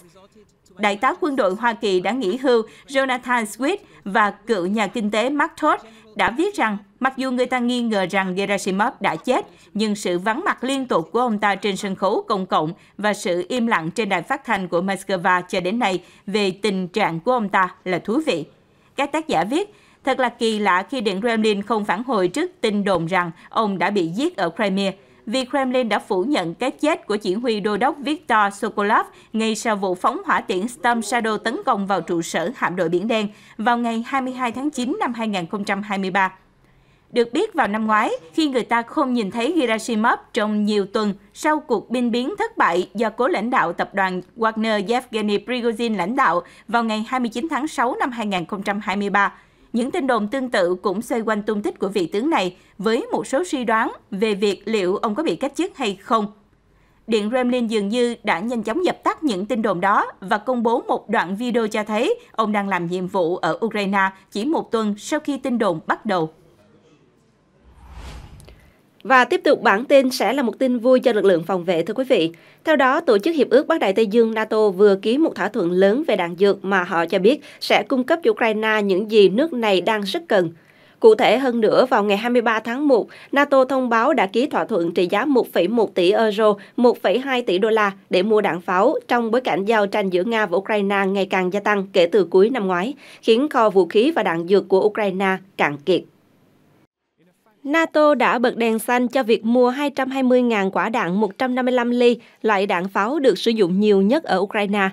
đại tá quân đội Hoa Kỳ đã nghỉ hưu Jonathan Swift và cựu nhà kinh tế Mark Todd đã viết rằng mặc dù người ta nghi ngờ rằng Gerasimov đã chết, nhưng sự vắng mặt liên tục của ông ta trên sân khấu công cộng và sự im lặng trên đài phát thanh của Moscow cho đến nay về tình trạng của ông ta là thú vị. Các tác giả viết, thật là kỳ lạ khi Điện Kremlin không phản hồi trước tin đồn rằng ông đã bị giết ở Crimea vì Kremlin đã phủ nhận cái chết của chỉ huy đô đốc Viktor Sokolov ngay sau vụ phóng hỏa tiễn Storm Shadow tấn công vào trụ sở hạm đội Biển Đen vào ngày 22 tháng 9 năm 2023. Được biết vào năm ngoái, khi người ta không nhìn thấy Gerasimov trong nhiều tuần sau cuộc binh biến thất bại do cố lãnh đạo tập đoàn Wagner Yevgeny Prigozhin lãnh đạo vào ngày 29 tháng 6 năm 2023, những tin đồn tương tự cũng xoay quanh tung tích của vị tướng này với một số suy đoán về việc liệu ông có bị cách chức hay không. Điện Kremlin dường như đã nhanh chóng dập tắt những tin đồn đó và công bố một đoạn video cho thấy ông đang làm nhiệm vụ ở Ukraine chỉ một tuần sau khi tin đồn bắt đầu. Và tiếp tục bản tin sẽ là một tin vui cho lực lượng phòng vệ thưa quý vị. Theo đó, Tổ chức Hiệp ước Bắc Đại Tây Dương NATO vừa ký một thỏa thuận lớn về đạn dược mà họ cho biết sẽ cung cấp cho Ukraine những gì nước này đang rất cần. Cụ thể hơn nữa, vào ngày 23 tháng 1, NATO thông báo đã ký thỏa thuận trị giá 1,1 tỷ euro, 1,2 tỷ đô la để mua đạn pháo trong bối cảnh giao tranh giữa Nga và Ukraine ngày càng gia tăng kể từ cuối năm ngoái, khiến kho vũ khí và đạn dược của Ukraine cạn kiệt. NATO đã bật đèn xanh cho việc mua 220.000 quả đạn 155 ly, loại đạn pháo được sử dụng nhiều nhất ở Ukraine.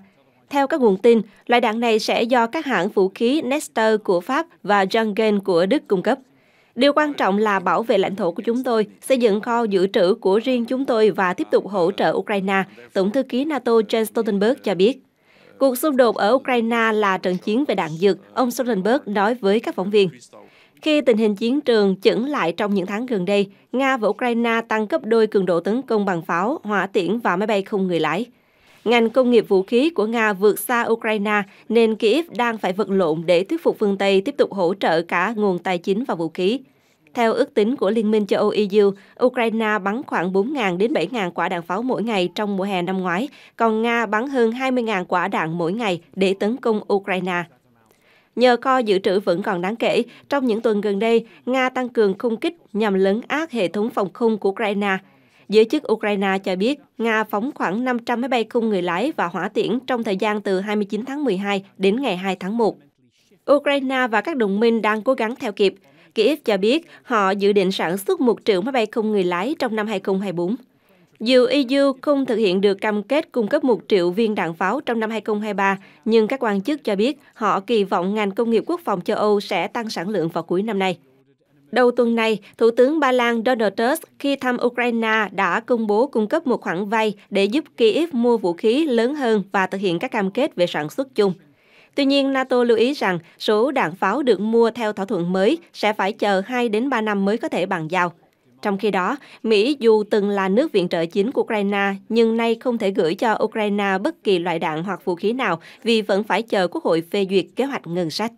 Theo các nguồn tin, loại đạn này sẽ do các hãng vũ khí Nestor của Pháp và Jangen của Đức cung cấp. Điều quan trọng là bảo vệ lãnh thổ của chúng tôi, xây dựng kho dự trữ của riêng chúng tôi và tiếp tục hỗ trợ Ukraine, Tổng thư ký NATO Jens Stoltenberg cho biết. Cuộc xung đột ở Ukraine là trận chiến về đạn dược, ông Stoltenberg nói với các phóng viên. Khi tình hình chiến trường chững lại trong những tháng gần đây, Nga và Ukraine tăng cấp đôi cường độ tấn công bằng pháo, hỏa tiễn và máy bay không người lái. Ngành công nghiệp vũ khí của Nga vượt xa Ukraine nên Kyiv đang phải vật lộn để thuyết phục phương Tây tiếp tục hỗ trợ cả nguồn tài chính và vũ khí. Theo ước tính của Liên minh châu Âu EU, Ukraine bắn khoảng 4.000 đến 7.000 quả đạn pháo mỗi ngày trong mùa hè năm ngoái, còn Nga bắn hơn 20.000 quả đạn mỗi ngày để tấn công Ukraine. Nhờ kho dự trữ vẫn còn đáng kể, trong những tuần gần đây, Nga tăng cường không kích nhằm lấn át hệ thống phòng không của Ukraine. Giới chức Ukraine cho biết Nga phóng khoảng 500 máy bay không người lái và hỏa tiễn trong thời gian từ 29 tháng 12 đến ngày 2 tháng 1. Ukraine và các đồng minh đang cố gắng theo kịp. Kiev cho biết họ dự định sản xuất một triệu máy bay không người lái trong năm 2024. Dù EU không thực hiện được cam kết cung cấp 1 triệu viên đạn pháo trong năm 2023, nhưng các quan chức cho biết họ kỳ vọng ngành công nghiệp quốc phòng châu Âu sẽ tăng sản lượng vào cuối năm nay. Đầu tuần này, Thủ tướng Ba Lan Donald Tusk khi thăm Ukraine đã công bố cung cấp một khoản vay để giúp Kyiv mua vũ khí lớn hơn và thực hiện các cam kết về sản xuất chung. Tuy nhiên, NATO lưu ý rằng số đạn pháo được mua theo thỏa thuận mới sẽ phải chờ 2 đến 3 năm mới có thể bàn giao. Trong khi đó, Mỹ dù từng là nước viện trợ chính của Ukraine, nhưng nay không thể gửi cho Ukraine bất kỳ loại đạn hoặc vũ khí nào vì vẫn phải chờ Quốc hội phê duyệt kế hoạch ngân sách.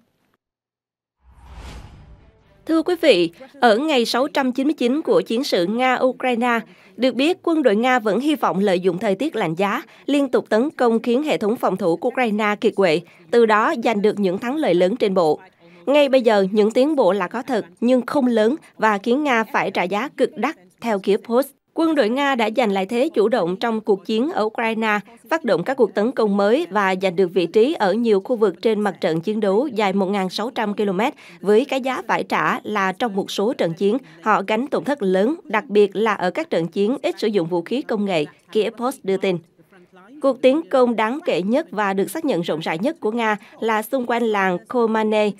Thưa quý vị, ở ngày 699 của chiến sự Nga-Ukraine, được biết quân đội Nga vẫn hy vọng lợi dụng thời tiết lạnh giá, liên tục tấn công khiến hệ thống phòng thủ của Ukraine kiệt quệ, từ đó giành được những thắng lợi lớn trên bộ. Ngay bây giờ, những tiến bộ là có thật nhưng không lớn và khiến Nga phải trả giá cực đắt, theo ký Post. Quân đội Nga đã giành lại thế chủ động trong cuộc chiến ở Ukraine, phát động các cuộc tấn công mới và giành được vị trí ở nhiều khu vực trên mặt trận chiến đấu dài 1.600 km với cái giá phải trả là trong một số trận chiến họ gánh tổn thất lớn, đặc biệt là ở các trận chiến ít sử dụng vũ khí công nghệ, Kiev Post đưa tin. Cuộc tiến công đáng kể nhất và được xác nhận rộng rãi nhất của Nga là xung quanh làng Komane,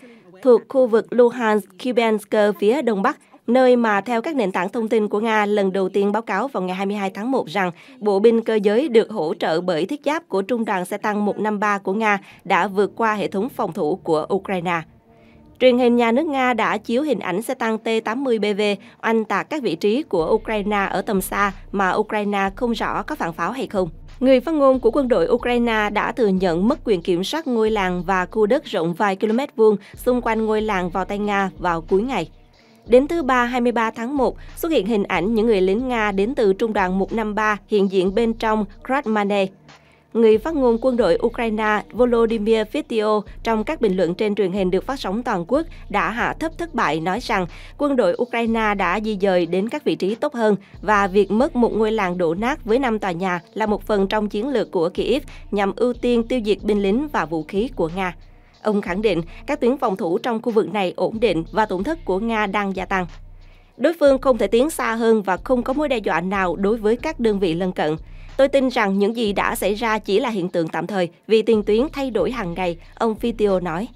thuộc khu vực Luhansk, Kubansk phía đông bắc, nơi mà theo các nền tảng thông tin của Nga lần đầu tiên báo cáo vào ngày 22 tháng 1 rằng bộ binh cơ giới được hỗ trợ bởi thiết giáp của Trung đoàn xe tăng 153 của Nga đã vượt qua hệ thống phòng thủ của Ukraine. Truyền hình nhà nước Nga đã chiếu hình ảnh xe tăng T-80BV oanh tạc các vị trí của Ukraine ở tầm xa mà Ukraine không rõ có phản pháo hay không. Người phát ngôn của quân đội Ukraine đã thừa nhận mất quyền kiểm soát ngôi làng và khu đất rộng vài km vuông xung quanh ngôi làng vào tay Nga vào cuối ngày. Đến thứ Ba 23 tháng 1, xuất hiện hình ảnh những người lính Nga đến từ Trung đoàn 153 hiện diện bên trong Kratmane, người phát ngôn quân đội Ukraine Volodymyr Fitio trong các bình luận trên truyền hình được phát sóng toàn quốc đã hạ thấp thất bại nói rằng quân đội Ukraine đã di dời đến các vị trí tốt hơn và việc mất một ngôi làng đổ nát với năm tòa nhà là một phần trong chiến lược của Kiev nhằm ưu tiên tiêu diệt binh lính và vũ khí của Nga. Ông khẳng định các tuyến phòng thủ trong khu vực này ổn định và tổn thất của Nga đang gia tăng. Đối phương không thể tiến xa hơn và không có mối đe dọa nào đối với các đơn vị lân cận. Tôi tin rằng những gì đã xảy ra chỉ là hiện tượng tạm thời vì tiền tuyến thay đổi hàng ngày, ông Fitio nói.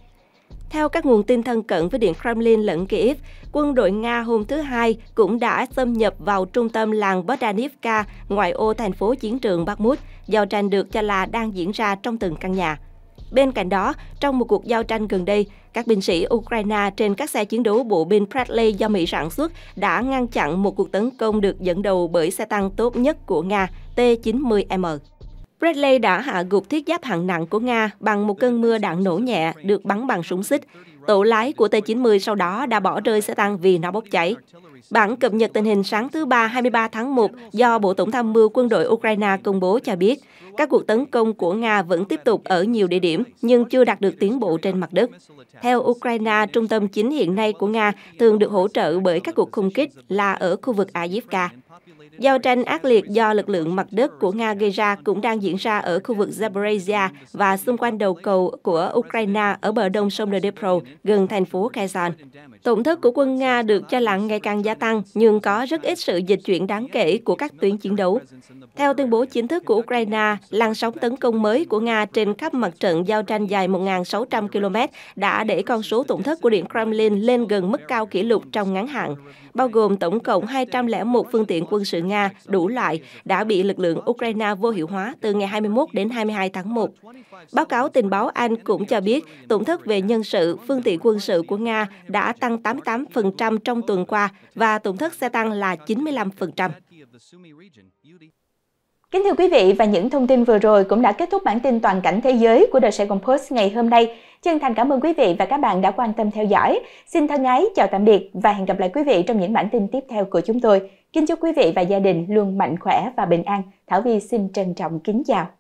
Theo các nguồn tin thân cận với Điện Kremlin lẫn Kiev, quân đội Nga hôm thứ Hai cũng đã xâm nhập vào trung tâm làng Bodanivka, ngoại ô thành phố chiến trường Bakhmut, do tranh được cho là đang diễn ra trong từng căn nhà. Bên cạnh đó, trong một cuộc giao tranh gần đây, các binh sĩ Ukraine trên các xe chiến đấu bộ binh Bradley do Mỹ sản xuất đã ngăn chặn một cuộc tấn công được dẫn đầu bởi xe tăng tốt nhất của Nga T-90M. Bradley đã hạ gục thiết giáp hạng nặng của Nga bằng một cơn mưa đạn nổ nhẹ được bắn bằng súng xích. Tổ lái của T-90 sau đó đã bỏ rơi xe tăng vì nó bốc cháy. Bản cập nhật tình hình sáng thứ Ba 23 tháng 1 do Bộ Tổng tham mưu quân đội Ukraine công bố cho biết, các cuộc tấn công của Nga vẫn tiếp tục ở nhiều địa điểm nhưng chưa đạt được tiến bộ trên mặt đất. Theo Ukraine, trung tâm chính hiện nay của Nga thường được hỗ trợ bởi các cuộc khung kích là ở khu vực Avdiivka. Giao tranh ác liệt do lực lượng mặt đất của Nga gây ra cũng đang diễn ra ở khu vực Zaporizhia và xung quanh đầu cầu của Ukraine ở bờ đông sông Dnipro, gần thành phố Kherson. Tổn thất của quân Nga được cho là ngày càng gia tăng, nhưng có rất ít sự dịch chuyển đáng kể của các tuyến chiến đấu. Theo tuyên bố chính thức của Ukraine, làn sóng tấn công mới của Nga trên khắp mặt trận giao tranh dài 1.600 km đã để con số tổn thất của Điện Kremlin lên gần mức cao kỷ lục trong ngắn hạn bao gồm tổng cộng 201 phương tiện quân sự Nga đủ loại đã bị lực lượng Ukraine vô hiệu hóa từ ngày 21 đến 22 tháng 1. Báo cáo tình báo Anh cũng cho biết tổn thất về nhân sự, phương tiện quân sự của Nga đã tăng 88% trong tuần qua và tổn thất sẽ tăng là 95%. Kính thưa quý vị và những thông tin vừa rồi cũng đã kết thúc bản tin toàn cảnh thế giới của The Sài Gòn Post ngày hôm nay. Chân thành cảm ơn quý vị và các bạn đã quan tâm theo dõi. Xin thân ái chào tạm biệt và hẹn gặp lại quý vị trong những bản tin tiếp theo của chúng tôi. Kính chúc quý vị và gia đình luôn mạnh khỏe và bình an. Thảo Vi xin trân trọng kính chào.